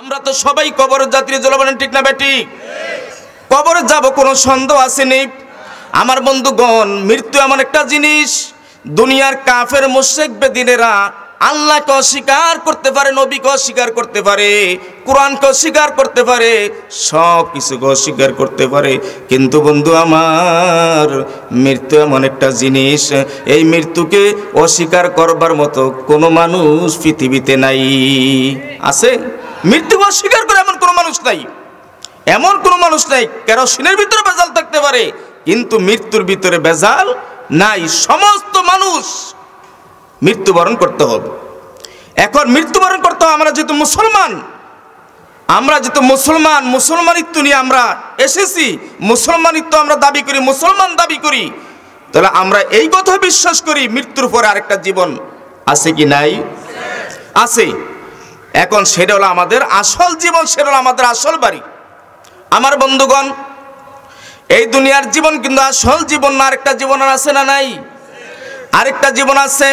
আমরা তো সবাই কবর যাত্রী জল বলেন ঠিক না বেটি কবর যাব কোনো সন্দেহ আসেনি আমার বন্ধুগণ মৃত্যু এমন একটা জিনিস দুনিয়ার কাফের মোশেক বেদিনেরা আল্লাহকে অস্বীকার করতে পারে নবীকে অস্বীকার করতে পারে কোরআনকে অস্বীকার করতে পারে সব কিছুকে অস্বীকার করতে পারে কিন্তু বন্ধু আমার মৃত্যু এমন একটা জিনিস এই মৃত্যুকে অস্বীকার করবার মতো কোনো মানুষ পৃথিবীতে নাই আছে মৃত্যুবরণ অস্বীকার করে এমন কোনো মানুষ নাই এমন কোনো মানুষ নাই কেরোসিনের ভিতরে ভেজাল থাকতে পারে কিন্তু মৃত্যুর ভিতরে ভেজাল নাই সমস্ত মানুষ মৃত্যুবরণ করতে হবে এখন মৃত্যুবরণ করতে হবে আমরা যেহেতু মুসলমান আমরা যেহেতু মুসলমান মুসলমানিত্ব নিয়ে আমরা এসেছি মুসলমানিত্ব আমরা দাবি করি মুসলমান দাবি করি তাহলে আমরা এই কথা বিশ্বাস করি মৃত্যুর পরে আরেকটা জীবন আছে কি নাই আছে এখন সেটা হলো আমাদের আসল জীবন সেটা হলো আমাদের আসল বাড়ি আমার বন্ধুগণ এই দুনিয়ার জীবন কিন্তু আসল জীবন না আরেকটা জীবন আছে না নাই আরেকটা জীবন আছে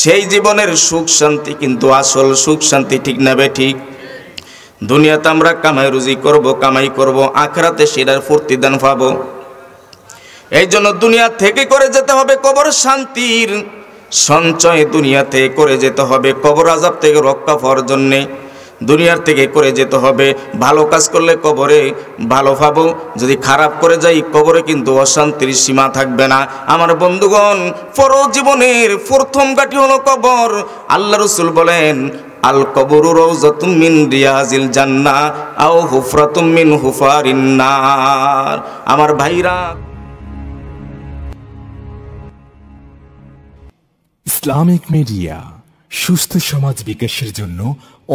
সেই জীবনের সুখ শান্তি কিন্তু আসল সুখ শান্তি ঠিক না ঠিক দুনিয়াতে আমরা কামাই রুজি করব কামাই করব আখরাতে সেটার দান পাবো এই জন্য দুনিয়া থেকে করে যেতে হবে কবর শান্তির সঞ্চয় দুনিয়াতে করে যেতে হবে কবর আজাব থেকে রক্ষা পাওয়ার জন্যে দুনিয়ার থেকে করে যেতে হবে ভালো কাজ করলে কবরে ভালো পাবো যদি খারাপ করে যাই কবরে কিন্তু অশান্তির সীমা থাকবে না আমার বন্ধুগণ পর জীবনের প্রথম কাটি হলো কবর আল্লাহ রসুল বলেন আল কবর মিন রিয়াজিল জান্না আও হুফরাতুম মিন হুফারিন্নার আমার ভাইরা ইসলামিক মিডিয়া সুস্থ সমাজ বিকাশের জন্য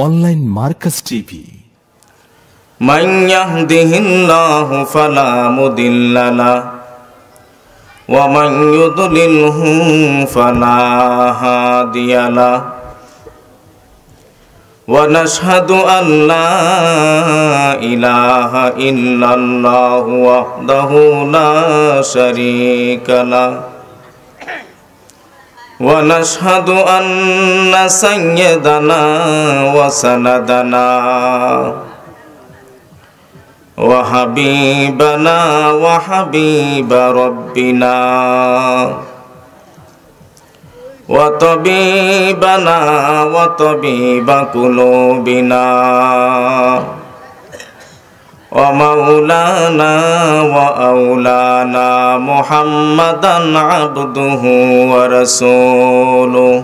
অনলাইন মার্কাস টিভি মাইয়াহ দিহিল্লাহ ওয়া মাইয়ুদুলিল হু ফালা হাদিয়ালা ওয়া নাশহাদু আল্লা ইলাহা ইল্লাল্লাহু ওয়াহদাহু লা শারীকা ونشهد أن سيدنا وسندنا وحبيبنا وحبيب ربنا وطبيبنا وطبيب قلوبنا ومولانا وأولانا محمدا عبده ورسوله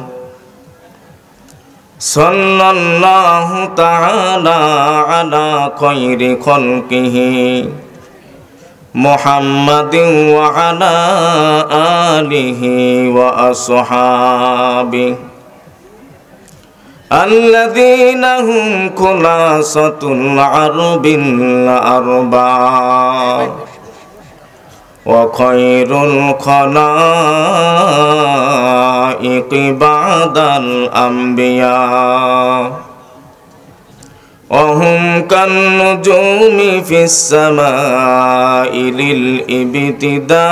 صلى الله تعالى على خير خلقه محمد وعلى آله وأصحابه الذين هم خلاصة العرب الأرباب وخير الخلائق بعد الأنبياء وهم كالنجوم في السماء للابتداء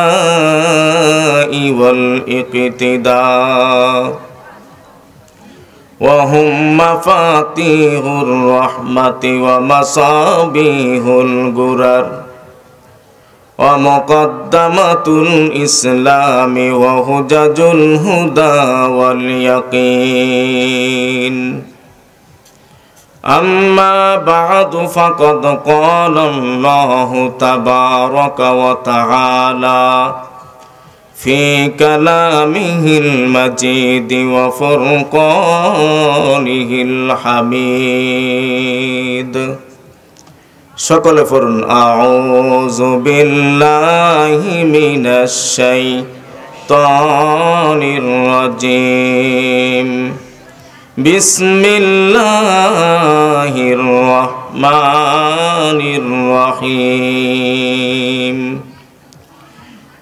والاقتداء وهم مفاتيح الرحمة ومصابيح الغرر ومقدمة الإسلام وهجج الهدى واليقين أما بعد فقد قال الله تبارك وتعالى في كلامه المجيد وفرقانه الحميد সকলে পড়ুন আউযু বিল্লাহি মিনাশ শাইতানির রাজিম বিসমিল্লাহির রহমানির রহিম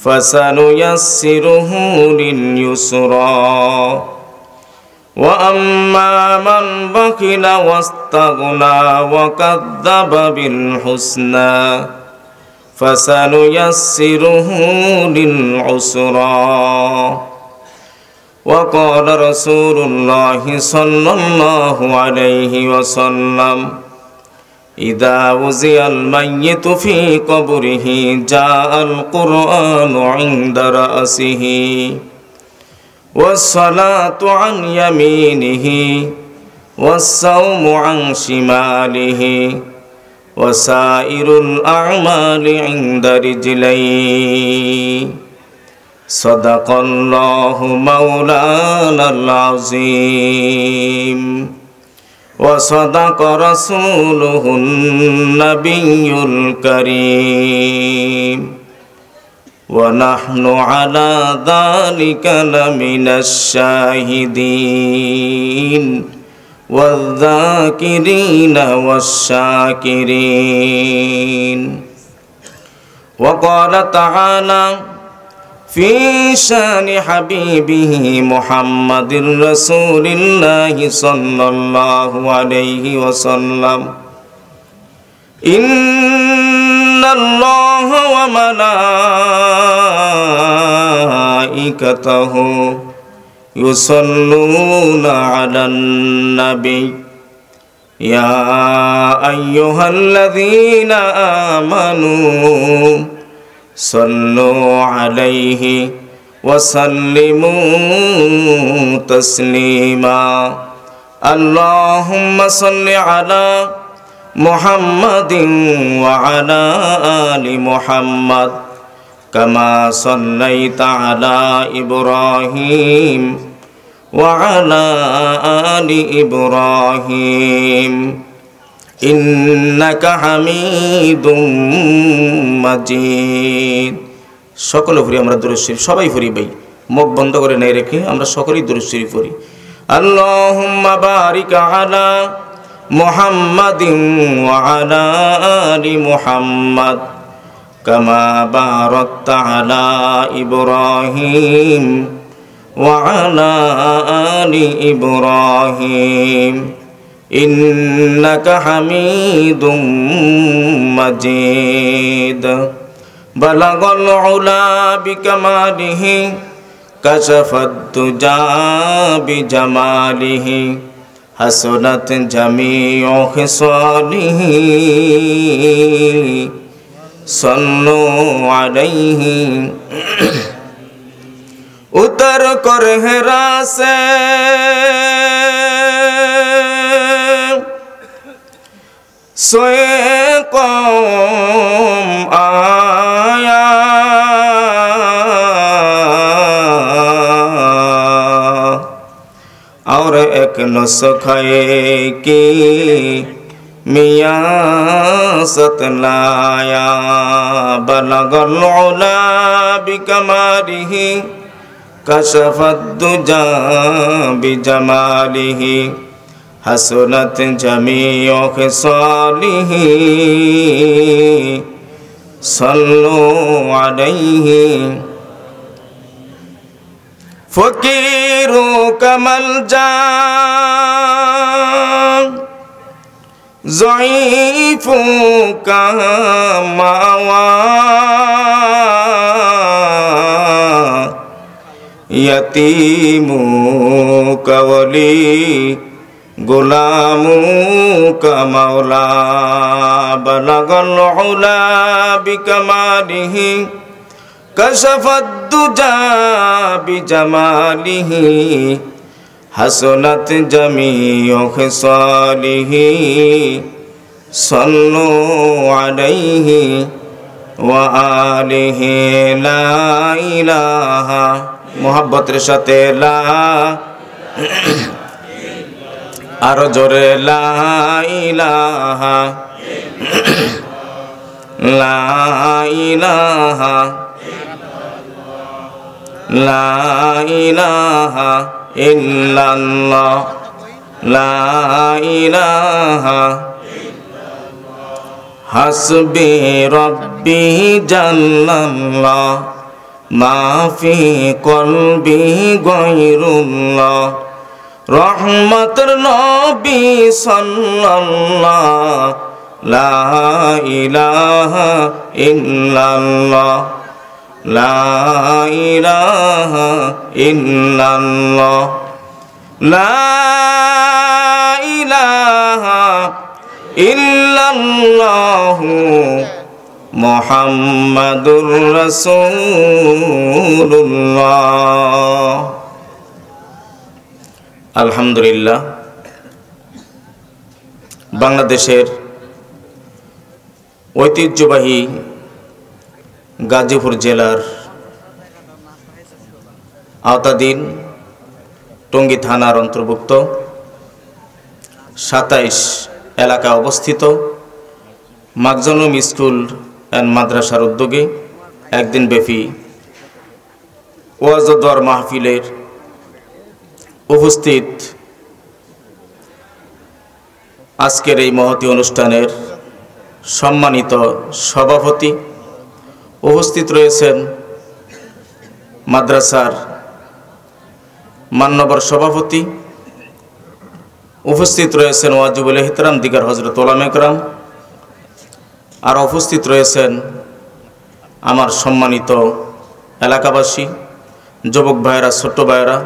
فسنيسره لليسرى وأما من بخل واستغنى وكذب بالحسنى فسنيسره للعسرى وقال رسول الله صلى الله عليه وسلم إذا وزي الميت في قبره جاء القرآن عند رأسه والصلاة عن يمينه والصوم عن شماله وسائر الأعمال عند رجليه صدق الله مولانا العظيم وصدق رسوله النبي الكريم ونحن على ذلك لمن الشاهدين والذاكرين والشاكرين وقال تعالى في شان حبيبه محمد رسول الله صلى الله عليه وسلم إن الله وملائكته يصلون على النبي يا أيها الذين آمنوا صلوا عليه وسلموا تسليما اللهم صل على محمد وعلى آل محمد كما صليت على إبراهيم وعلى آل إبراهيم ইন্নাকা হামিদুম মাজিদ সকলে ফুরি আমরা দরুদ শরীফ সবাই ফুরি ভাই মুখ বন্ধ করে নেই রেখে আমরা সকলেই দরুদ শরীফ ফুরি আল্লাহুম্মা বারিক আলা মুহাম্মাদিন ওয়া আলা আলি মুহাম্মাদ কামা বারাকতা আলা ইব্রাহিম ওয়া আলা আলি ইব্রাহিম إنك حميد مجيد بلغ العلا بكماله كشف الدجى بجماله حسنت جميع خصاله صلوا عليه اتر کر ہرا سے سيقوم آيا اور ایک نسخے کی میاں ستلایا بلغ العلا بکماله كشف الدجى بجماله حسنت جميع خصاله صلوا عليه فقيروا كملجا ضعيف كماوى يتيم كولي غلامك مولا بلغ العلا بكماله كشف الدجى بجماله حسنت جميع خصاله صلوا عليه وآله لا إله محبت رشته لا আর জোরে লাইলাহা লাইলাহা হাসবি রব্বি জাল্লাল্লাহ মাফি কলবি গৈরুল্লাহ রহমতর নবী সাল্লাল্লাহ লা ইলাহা ইল্লাল্লাহ লা ইলাহা ইল্লাল্লাহ আলহামদুলিল্লাহ বাংলাদেশের ঐতিহ্যবাহী গাজীপুর জেলার আওতাধীন টঙ্গী থানার অন্তর্ভুক্ত সাতাইশ এলাকা অবস্থিত মাকজনুম স্কুল অ্যান্ড মাদ্রাসার উদ্যোগে একদিন ব্যাপী ওয়াজদার মাহফিলের উপস্থিত আজকের এই মহতি অনুষ্ঠানের সম্মানিত সভাপতি উপস্থিত রয়েছেন মাদ্রাসার মান্যবর সভাপতি উপস্থিত রয়েছেন ওয়াজুবুল এহতরাম দিগার হজরত ওলাম একরাম আর উপস্থিত রয়েছেন আমার সম্মানিত এলাকাবাসী যুবক ভাইয়েরা ছোট্ট ভাইয়েরা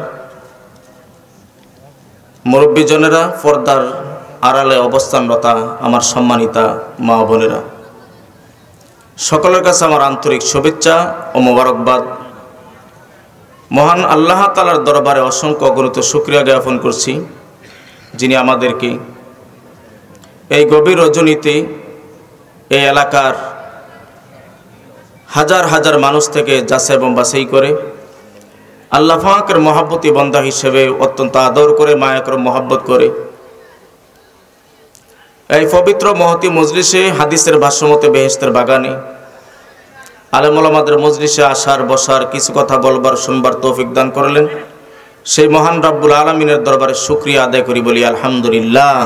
মুরব্বীজনেরা পর্দার আড়ালে অবস্থানরতা আমার সম্মানিতা মা বোনেরা সকলের কাছে আমার আন্তরিক শুভেচ্ছা ও মোবারকবাদ মহান আল্লাহ তালার দরবারে অসংখ্য অগণিত সুক্রিয়া জ্ঞাপন করছি যিনি আমাদেরকে এই গভীর রজনীতে এই এলাকার হাজার হাজার মানুষ থেকে যাচাই এবং বাছাই করে আল্লাহ ফাঁকের মহাব্বতী বন্ধা হিসেবে অত্যন্ত আদর করে মায়াকর মহাব্বত করে এই পবিত্র মহতি মজলিসে হাদিসের ভাষ্যমতে বেহেস্তের বাগানে আলমলামাদের মজলিসে আসার বসার কিছু কথা বলবার শুনবার তৌফিক দান করলেন সেই মহান রাব্বুল আলমিনের দরবারে শুক্রিয়া আদায় করি বলি আলহামদুলিল্লাহ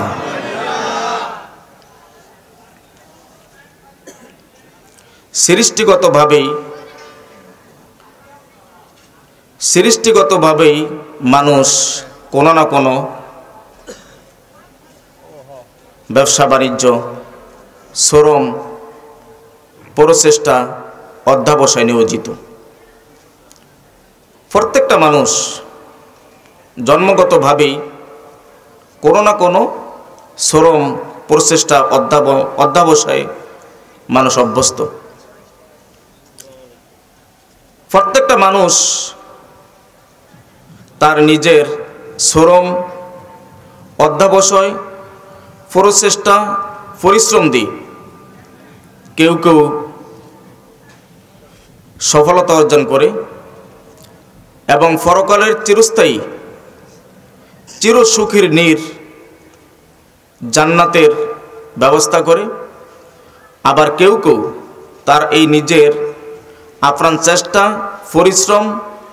সৃষ্টিগতভাবেই সৃষ্টিগতভাবেই মানুষ কোনো না কোনো ব্যবসা বাণিজ্য শ্রম প্রচেষ্টা অধ্যাবসায় নিয়োজিত প্রত্যেকটা মানুষ জন্মগতভাবেই কোনো না কোনো শ্রম প্রচেষ্টা অধ্যাব অধ্যাবসায় মানুষ অভ্যস্ত প্রত্যেকটা মানুষ তার নিজের শ্রম অধ্যাবসায় প্রচেষ্টা পরিশ্রম দিই কেউ কেউ সফলতা অর্জন করে এবং ফরকালের চিরস্থায়ী চিরসুখীর নীর জান্নাতের ব্যবস্থা করে আবার কেউ কেউ তার এই নিজের আপ্রাণ চেষ্টা পরিশ্রম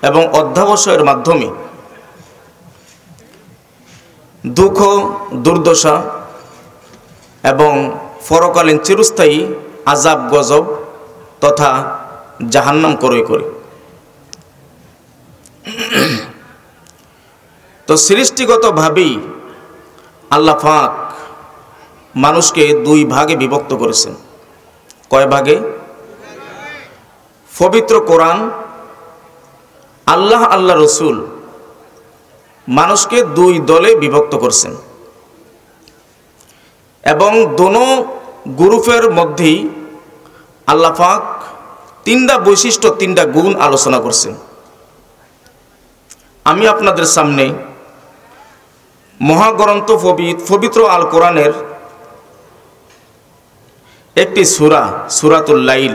এবং অধ্যাবসায়ের মাধ্যমে দুঃখ দুর্দশা এবং ফরকালীন চিরস্থায়ী আজাব গজব তথা জাহান্নাম ক্রয় করে তো সৃষ্টিগতভাবেই আল্লাহ ফাঁক মানুষকে দুই ভাগে বিভক্ত করেছেন কয় ভাগে পবিত্র কোরআন আল্লাহ আল্লাহ রসুল মানুষকে দুই দলে বিভক্ত করছেন এবং দোনো গ্রুপের মধ্যেই আল্লাফাক তিনটা বৈশিষ্ট্য তিনটা গুণ আলোচনা করছেন আমি আপনাদের সামনে মহাগ্রন্থ পবিত্র আল কোরআনের একটি সুরা সুরাতুল্লাইল লাইল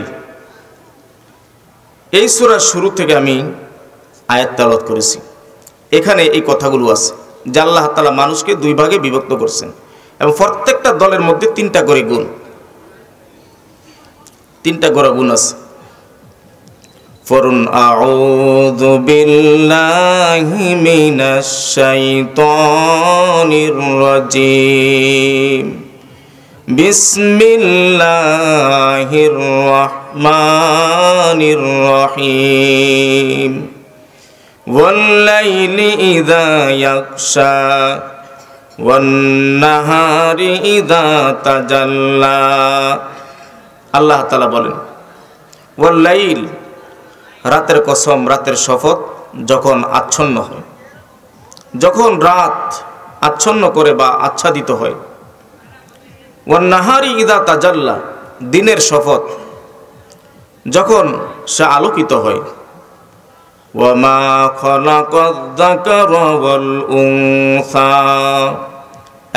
এই সুরার শুরু থেকে আমি আয়াত তালত করেছি এখানে এই কথাগুলো আছে যে আল্লাহ তালা মানুষকে দুই ভাগে বিভক্ত করছেন এবং প্রত্যেকটা দলের মধ্যে তিনটা করে গুণ তিনটা করে গুণ আছে ফরুন أعوذ بالله من الشيطان الرجيم بسم الله الرحمن الرحيم والليل إذا يغشى والنهار إذا تجلى আল্লাহ তালা বলেন ওয়াল্লাইল রাতের কসম রাতের শপথ যখন আচ্ছন্ন হয় যখন রাত আচ্ছন্ন করে বা আচ্ছাদিত হয় ওয়ান্নাহারি ইদা তাজাল্লা দিনের শপথ যখন সে আলোকিত হয় وما خلق الذكر والأنثى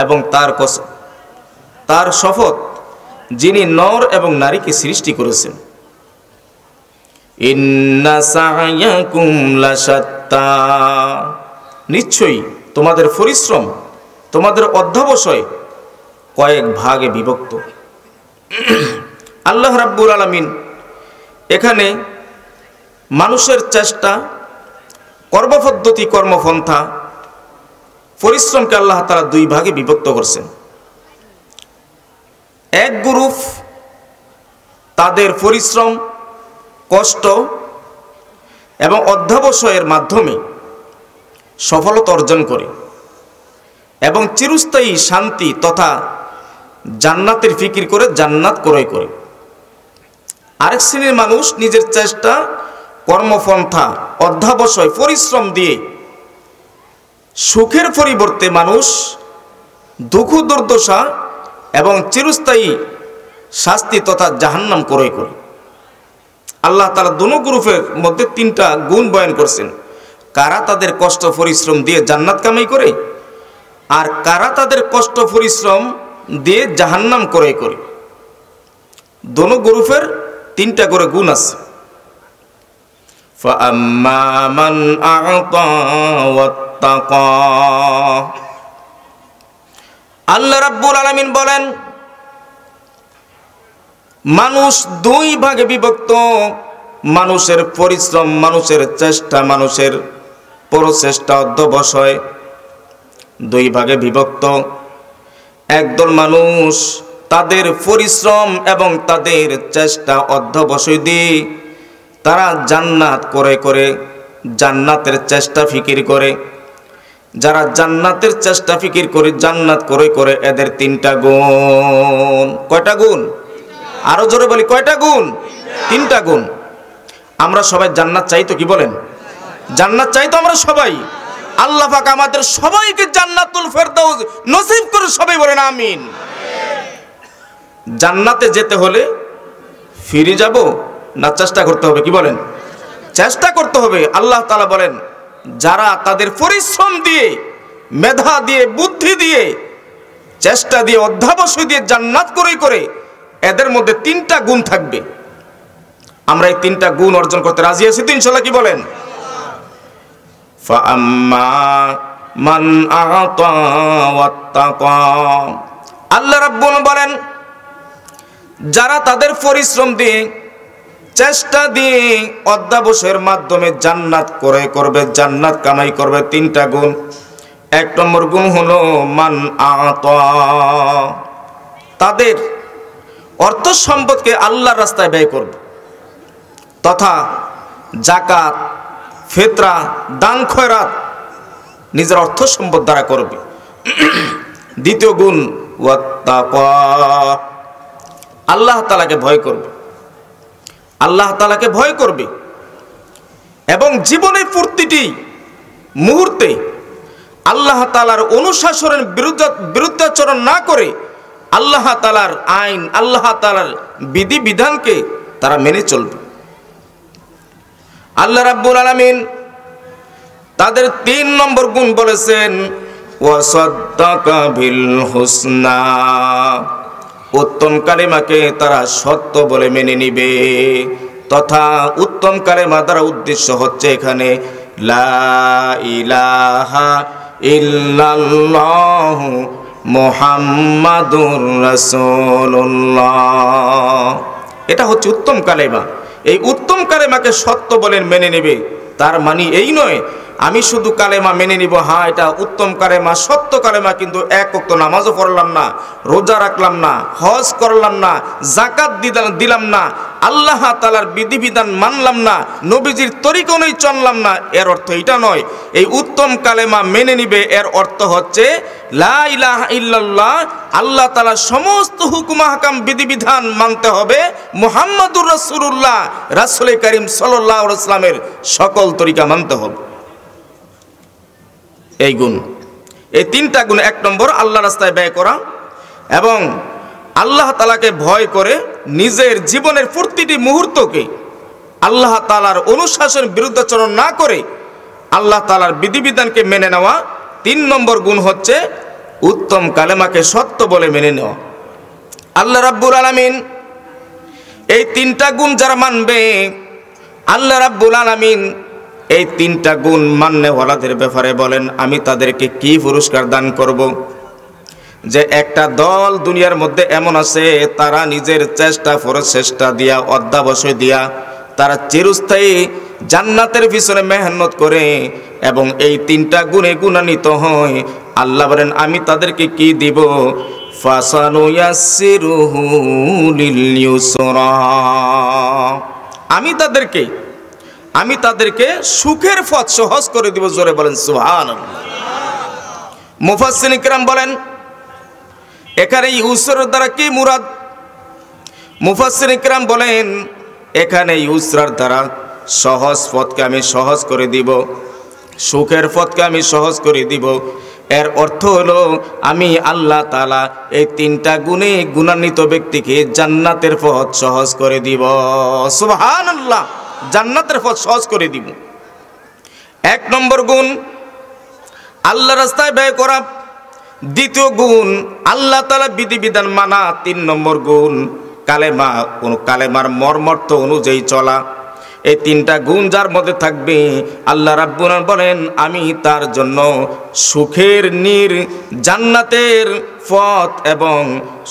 এবং তার কসম তার শপথ যিনি নর এবং নারীকে সৃষ্টি করেছেন ইন্না সাহায়াকুম লাশাত্তা নিশ্চয়ই তোমাদের পরিশ্রম তোমাদের অধ্যাবসায় কয়েক ভাগে বিভক্ত আল্লাহ রাব্বুল আলামিন এখানে মানুষের চেষ্টা কর্মপদ্ধতি কর্মপন্থা পরিশ্রমকে আল্লাহ তারা দুই ভাগে বিভক্ত করছেন এক গ্রুপ তাদের পরিশ্রম কষ্ট এবং অধ্যাবসায়ের মাধ্যমে সফলতা অর্জন করে এবং চিরস্থায়ী শান্তি তথা জান্নাতের ফিকির করে জান্নাত ক্রয় করে আরেক শ্রেণীর মানুষ নিজের চেষ্টা কর্মপন্থা অধ্যাবশয় পরিশ্রম দিয়ে সুখের পরিবর্তে মানুষ দুঃখ দুর্দশা এবং চিরস্থায়ী শাস্তি তথা জাহান্নাম ক্রয় করে আল্লাহ তালা দু গ্রুপের মধ্যে তিনটা গুণ বয়ন করছেন কারা তাদের কষ্ট পরিশ্রম দিয়ে জান্নাত কামাই করে আর কারা তাদের কষ্ট পরিশ্রম দিয়ে জাহান্নাম ক্রয় করে দু গ্রুপের তিনটা করে গুণ আছে فأما من أعطى واتقى আল্লাহ রাব্বুল আলমিন বলেন মানুষ দুই ভাগে বিভক্ত মানুষের পরিশ্রম মানুষের চেষ্টা মানুষের প্রচেষ্টা অধ্যবসয় দুই ভাগে বিভক্ত একদল মানুষ তাদের পরিশ্রম এবং তাদের চেষ্টা অধ্যবসয় দিয়ে তারা জান্নাত করে করে জান্নাতের চেষ্টা ফিকির করে যারা জান্নাতের চেষ্টা ফিকির করে জান্নাত করে করে এদের তিনটা গুণ কয়টা গুণ আরো জোরে বলি কয়টা গুণ তিনটা গুণ আমরা সবাই জান্নাত চাই তো কি বলেন জান্নাত চাই তো আমরা সবাই আল্লাহ পাক আমাদের সবাইকে জান্নাতুল ফেরদাউস নসিব করে সবাই বলেন আমিন জান্নাতে যেতে হলে ফিরে যাব না চেষ্টা করতে হবে কি বলেন চেষ্টা করতে হবে আল্লাহ তালা বলেন যারা তাদের পরিশ্রম দিয়ে মেধা দিয়ে বুদ্ধি দিয়ে চেষ্টা দিয়ে অধ্যাবশ্যই দিয়ে জান্নাত করে করে এদের মধ্যে তিনটা গুণ থাকবে আমরা এই তিনটা গুণ অর্জন করতে রাজি আছি তিন সালা কি বলেন আল্লাহ রাব্বুল বলেন যারা তাদের পরিশ্রম দিয়ে চেষ্টা দিয়ে অধ্যাবসের মাধ্যমে জান্নাত ক্রয় করবে জান্নাত কামাই করবে তিনটা গুণ এক নম্বর গুণ হলো মান আত তাদের অর্থ সম্পদকে আল্লাহর রাস্তায় ব্যয় করবে তথা জাকাত ফেতরা দান খয়রাত নিজের অর্থ সম্পদ দ্বারা করবে দ্বিতীয় গুণ আল্লাহ তালাকে ভয় করবে আল্লাহ তালাকে ভয় করবে এবং জীবনের ফুর্তিটি মুহূর্তে আল্লাহ তালার অনুশাসনের বিরুদ্ধ বিরুদ্ধাচরণ না করে আল্লাহ তালার আইন আল্লাহ তালার বিধি বিধানকে তারা মেনে চলবে আল্লাহ রাব্বুল আলমিন তাদের তিন নম্বর গুণ বলেছেন ওয়াসাদ্দাকা বিল হুসনা উত্তম কালেমাকে তারা সত্য বলে মেনে নিবে তথা উত্তম কালেমা দ্বারা উদ্দেশ্য হচ্ছে এখানে লা ইলাহা ইল্লাল্লাহু মোহাম্মাদুর রাসূলুল্লাহ এটা হচ্ছে উত্তম কালেমা এই উত্তম কালেমাকে সত্য বলেন মেনে নেবে তার মানে এই নয় আমি শুধু কালেমা মেনে নিব হ্যাঁ এটা উত্তম কালেমা সত্য কালেমা কিন্তু এক অক্ত নামাজও পড়লাম না রোজা রাখলাম না হজ করলাম না জাকাত দিলাম না আল্লাহ তালার বিধিবিধান মানলাম না নবীজির তরিকনেই চললাম না এর অর্থ এটা নয় এই উত্তম কালেমা মেনে নিবে এর অর্থ হচ্ছে লাহ ইল্লাল্লাহ আল্লাহ তালা সমস্ত হুকুম হাকাম বিধিবিধান মানতে হবে মোহাম্মদুর রসুল্লাহ রাসুল করিম সাল্লাহ ইসলামের সকল তরিকা মানতে হবে এই গুণ এই তিনটা গুণ এক নম্বর আল্লাহ রাস্তায় ব্যয় করা এবং আল্লাহ তালাকে ভয় করে নিজের জীবনের প্রতিটি মুহূর্তকে আল্লাহ তালার অনুশাসন বিরুদ্ধাচরণ না করে আল্লাহ তালার বিধিবিধানকে মেনে নেওয়া তিন নম্বর গুণ হচ্ছে উত্তম কালেমাকে সত্য বলে মেনে নেওয়া আল্লাহ রাব্বুল আলমিন এই তিনটা গুণ যারা মানবে আল্লাহ রাব্বুল আলমিন এই তিনটা গুণ মান্যওয়ালাদের ব্যাপারে বলেন আমি তাদেরকে কি পুরস্কার দান করব। যে একটা দল দুনিয়ার মধ্যে এমন আছে তারা নিজের চেষ্টা চেষ্টা দিয়া অধ্যাবশয় দিয়া তারা চিরস্থায়ী জান্নাতের পিছনে মেহনত করে এবং এই তিনটা গুণে গুণান্বিত হয় আল্লাহ বলেন আমি তাদেরকে কি দিব আমি তাদেরকে আমি তাদেরকে সুখের পথ সহজ করে দিব জোরে বলেন সুহান মুফাসিন ইকরাম বলেন এখানে ইউসরের দ্বারা কি মুরাদ মুফাসিন ইকরাম বলেন এখানে ইউসরার দ্বারা সহজ পথকে আমি সহজ করে দিব সুখের পথকে আমি সহজ করে দিব এর অর্থ হলো আমি আল্লাহ তালা এই তিনটা গুণে গুণান্বিত ব্যক্তিকে জান্নাতের পথ সহজ করে দিব সুহান আল্লাহ জান্নাতের পথ সহজ করে দিব এক নম্বর গুণ আল্লাহ রাস্তায় ব্যয় করা দ্বিতীয় গুণ আল্লাহ তালা বিধিবিধান মানা তিন নম্বর গুণ কালেমা কালেমার মর্মর্থ অনুযায়ী চলা এই তিনটা গুণ যার মধ্যে থাকবে আল্লাহ রাব্বুল বলেন আমি তার জন্য সুখের নীর জান্নাতের পথ এবং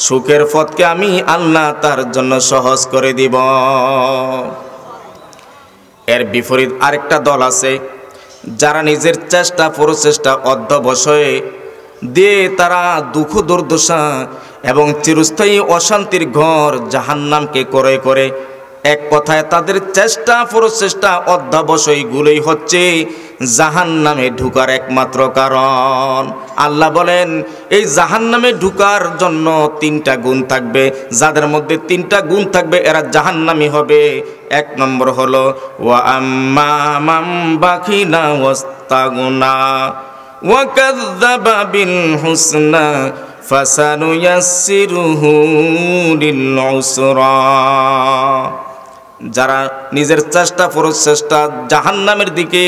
সুখের পথকে আমি আল্লাহ তার জন্য সহজ করে দিব এর বিপরীত আরেকটা দল আছে যারা নিজের চেষ্টা প্রচেষ্টা অধ্যবসয়ে দিয়ে তারা দুঃখ দুর্দশা এবং চিরস্থায়ী অশান্তির ঘর জাহান্নামকে করে করে এক কথায় তাদের চেষ্টা প্রচেষ্টা গুলোই হচ্ছে জাহান নামে ঢুকার একমাত্র কারণ আল্লাহ বলেন এই জাহান নামে ঢুকার জন্য তিনটা গুণ থাকবে যাদের মধ্যে তিনটা গুণ থাকবে এরা নামি হবে এক নম্বর হলো ওয়া হুসনা যারা নিজের চেষ্টা ফরজ চেষ্টা জাহান্নামের দিকে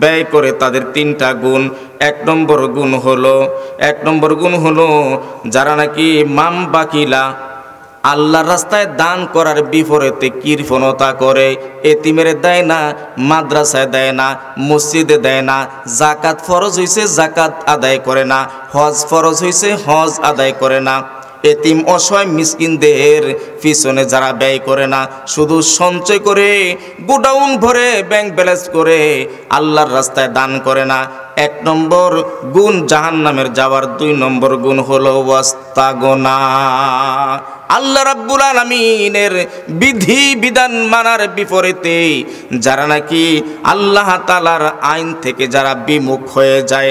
ব্যয় করে তাদের তিনটা গুণ এক নম্বর গুণ হলো এক নম্বর গুণ হলো যারা নাকি মাম বাকিলা আল্লাহর রাস্তায় দান করার বিপরীতে কৃপণতা করে এতিমের দেয় না মাদ্রাসায় দেয় না মসজিদে দেয় না জাকাত ফরজ হয়েছে জাকাত আদায় করে না হজ ফরজ হয়েছে হজ আদায় করে না এতিম অসহায় দেহের পিছনে যারা ব্যয় করে না শুধু সঞ্চয় করে গোডাউন ভরে ব্যাংক ব্যালেন্স করে আল্লাহর রাস্তায় দান করে না এক নম্বর গুণ জাহান্নামের যাওয়ার দুই নম্বর গুণ হলো ওয়াস্তাগোনা আল্লাহ রাব্বুল আলমিনের বিধি বিধান মানার বিপরীতে যারা নাকি আল্লাহ তালার আইন থেকে যারা বিমুখ হয়ে যায়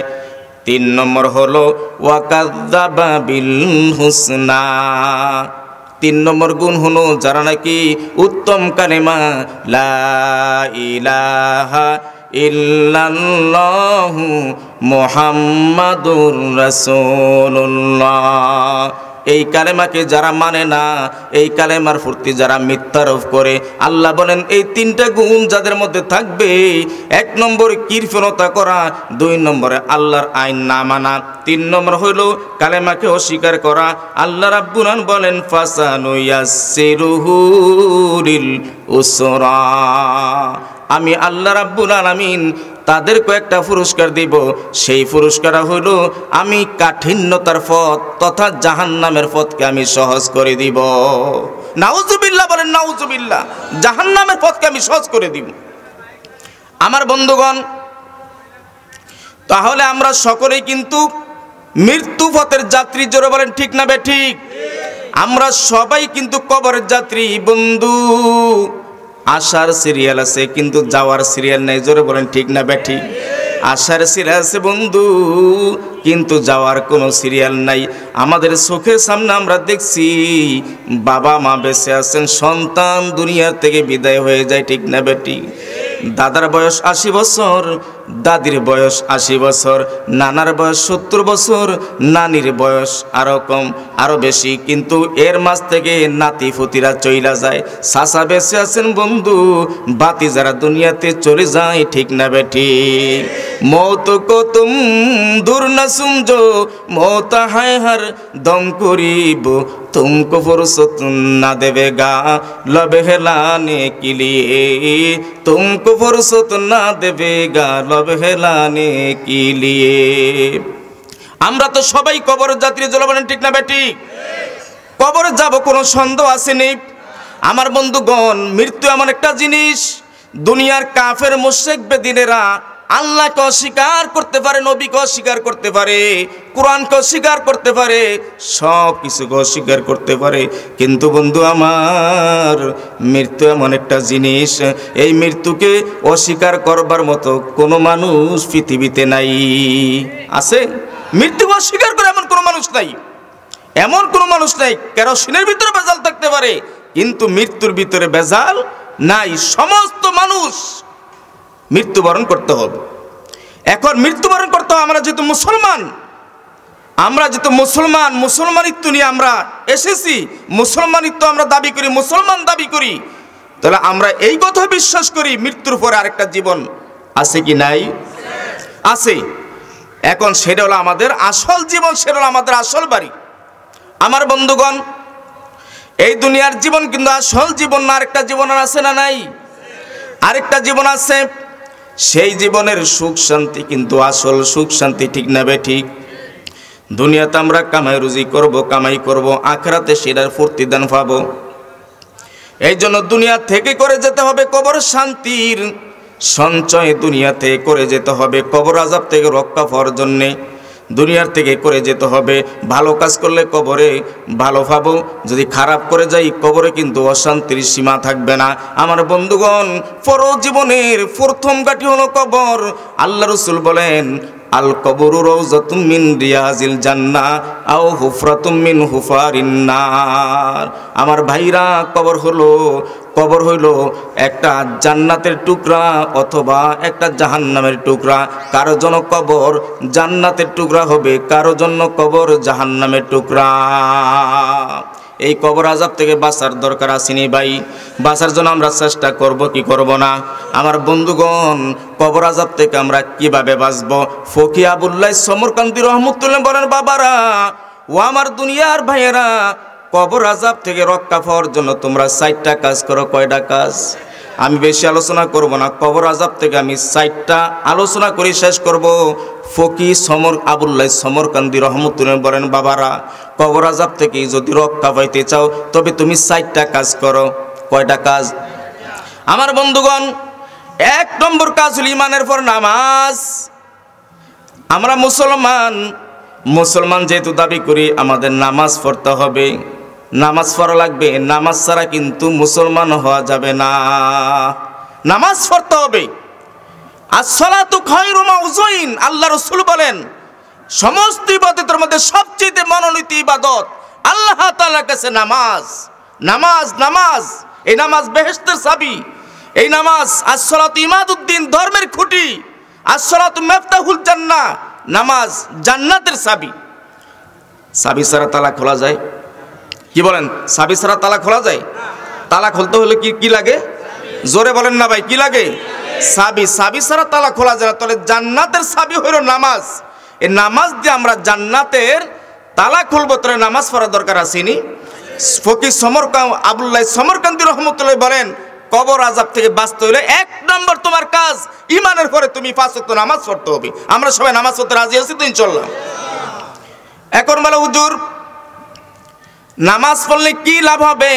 তিন নম্বর হলো ওয়াকাদ্দাবা বিল হুসনা তিন নম্বর গুণ হলো যারা নাকি উত্তম কালেমা লা ইলাহা ইল্লাল্লাহু মুহাম্মাদুর রাসূলুল্লাহ এই কালেমাকে যারা মানে না এই কালেমার ফুর্তি যারা মিথ্যারোপ করে আল্লাহ বলেন এই তিনটা গুণ যাদের মধ্যে থাকবে এক নম্বর কীর্তনতা করা দুই নম্বরে আল্লাহর আইন না মানা তিন নম্বর হইল কালেমাকে অস্বীকার করা আল্লাহ রাব্বুরান বলেন ফাসানুয়াসিরুহুল উসরা আমি আল্লাহ রাব্বুল আলমিন তাদের কয়েকটা পুরস্কার দিব সেই পুরস্কার হলো আমি কাঠিন্যতার পথ তথা জাহান নামের পথকে আমি সহজ করে দিব নাউজুবিল্লা বলেন নাউজুবিল্লা জাহান নামের পথকে আমি সহজ করে দিব আমার বন্ধুগণ তাহলে আমরা সকলেই কিন্তু মৃত্যু পথের যাত্রী জোরে বলেন ঠিক না বে ঠিক আমরা সবাই কিন্তু কবরের যাত্রী বন্ধু আশার সিরিয়াল আছে কিন্তু যাওয়ার সিরিয়াল নেই জোরে বলেন ঠিক না ব্যাঠি আশার সিরিয়াল আছে বন্ধু কিন্তু যাওয়ার কোনো সিরিয়াল নাই আমাদের চোখের সামনে আমরা দেখছি বাবা মা বেঁচে আছেন সন্তান দুনিয়ার থেকে বিদায় হয়ে যায় ঠিক না ব্যাটি দাদার বয়স আশি বছর দাদির বয়স আশি বছর নানার বয়স সত্তর বছর নানির বয়স আরও কম আরও বেশি কিন্তু এর মাছ থেকে নাতি ফুতিরা চইলা যায় সাসা বেঁচে আছেন বন্ধু বাতি যারা দুনিয়াতে চলে যায় ঠিক না বেঠি মত কতম দূর না শুনজ মত হায় হার দম করিব তুমকো ফুরসত না দেবে গা লবে হেলানে কিলিয়ে তুমকো ফুরসত না দেবে গা রব ফেলানে কি লিয়ে আমরা তো সবাই কবর যাত্রী জলবান ঠিক না বেটি কবর যাব কোনো সন্দেহ নেই আমার বন্ধুগণ মৃত্যু এমন একটা জিনিস দুনিয়ার কাফের মোশেক বেদিনেরা আল্লাহকে অস্বীকার করতে পারে নবীকে অস্বীকার করতে পারে কোরআনকে অস্বীকার করতে পারে সব কিছুকে অস্বীকার করতে পারে কিন্তু বন্ধু আমার মৃত্যু এমন একটা জিনিস এই মৃত্যুকে অস্বীকার করবার মতো কোনো মানুষ পৃথিবীতে নাই আছে মৃত্যুকে অস্বীকার করে এমন কোনো মানুষ নাই এমন কোনো মানুষ নাই কেরোসিনের ভিতরে বেজাল থাকতে পারে কিন্তু মৃত্যুর ভিতরে বেজাল নাই সমস্ত মানুষ মৃত্যুবরণ করতে হবে এখন মৃত্যুবরণ করতে হবে আমরা যেহেতু মুসলমান আমরা যেহেতু মুসলমান মুসলমানিত্ব নিয়ে আমরা এসেছি মুসলমানিত্ব আমরা দাবি করি মুসলমান দাবি করি তাহলে আমরা এই কথা বিশ্বাস করি মৃত্যুর পরে আরেকটা জীবন আছে কি নাই আছে এখন সেটা হলো আমাদের আসল জীবন সেটা হলো আমাদের আসল বাড়ি আমার বন্ধুগণ এই দুনিয়ার জীবন কিন্তু আসল জীবন না আরেকটা জীবন আছে না নাই আরেকটা জীবন আছে সেই জীবনের সুখ শান্তি কিন্তু আসল সুখ শান্তি ঠিক নেবে ঠিক দুনিয়াতে আমরা কামাই রুজি করব কামাই করব আখরাতে সেটার দান পাবো এই জন্য দুনিয়া থেকে করে যেতে হবে কবর শান্তির সঞ্চয় দুনিয়াতে করে যেতে হবে কবর আজাব থেকে রক্ষা পাওয়ার জন্যে দুনিয়ার থেকে করে যেতে হবে ভালো কাজ করলে কবরে ভালো পাবো যদি খারাপ করে যাই কবরে কিন্তু অশান্তির সীমা থাকবে না আমার বন্ধুগণ পর জীবনের প্রথম গাটি হলো কবর আল্লাহ রসুল বলেন আল কবর মিন রিয়াজিল জান্না আও হুফরাতুম মিন হুফারিন্নার আমার ভাইরা কবর হলো কবর হইল একটা জান্নাতের টুকরা অথবা একটা জাহান্নামের টুকরা কারো জন্য কবর জান্নাতের টুকরা হবে কারো জন্য কবর জাহান্নামের টুকরা এই কবর আজাব থেকে বাঁচার দরকার আসেনি ভাই বাঁচার জন্য আমরা চেষ্টা করব কি করব না আমার বন্ধুগণ কবর আজাব থেকে আমরা কিভাবে বাঁচব ফকি আবুল্লাহ সমরকান্তি রহমতুল্লাহ বলেন বাবারা ও আমার দুনিয়ার ভাইয়েরা কবর আজাব থেকে রক্ষা পাওয়ার জন্য তোমরা সাইটটা কাজ করো কয়টা কাজ আমি বেশি আলোচনা করব না কবর আজাব থেকে আমি সাইটটা আলোচনা করে শেষ করব ফকি সমর আবুল্লাহ সমরকান্দি রহমতুল্লাহ বলেন বাবারা কবর আজাব থেকে যদি রক্ষা পাইতে চাও তবে তুমি সাইটটা কাজ করো কয়টা কাজ আমার বন্ধুগণ এক নম্বর কাজ হল ইমানের পর নামাজ আমরা মুসলমান মুসলমান যেহেতু দাবি করি আমাদের নামাজ পড়তে হবে নামাজ পড়া লাগবে নামাজ ছাড়া কিন্তু মুসলমান হওয়া যাবে না নামাজ পড়তে হবে আসলাতু খয়রুমা উজইন আল্লাহ রসুল বলেন সমস্ত ইবাদতের মধ্যে সবচেয়ে মনোনীত ইবাদত আল্লাহ তাআলার কাছে নামাজ নামাজ নামাজ এই নামাজ বেহেশতের সাবি এই নামাজ আসলাত ইমাদুদ্দিন ধর্মের খুঁটি আসলাত মেফতাহুল জান্নাহ নামাজ জান্নাতের সাবি সাবি সারা তালা খোলা যায় কি বলেন সাবি ছাড়া তালা খোলা যায় তালা খুলতে হলে কি কি লাগে জোরে বলেন না ভাই কি লাগে সাবি সাবি ছাড়া তালা খোলা যায় তাহলে জান্নাতের সাবি হইল নামাজ এই নামাজ দিয়ে আমরা জান্নাতের তালা খুলবো তাহলে নামাজ পড়ার দরকার আসেনি ফকির সমরকান আবুল্লাহ সমরকান্তি রহমতুল্লাহ বলেন কবর আজাব থেকে বাঁচতে হলে এক নম্বর তোমার কাজ ইমানের পরে তুমি পাঁচ ওয়াক্ত নামাজ পড়তে হবে আমরা সবাই নামাজ পড়তে রাজি আছি তো ইনশাল্লাহ এখন বলে হুজুর নামাজ পড়লে কি লাভ হবে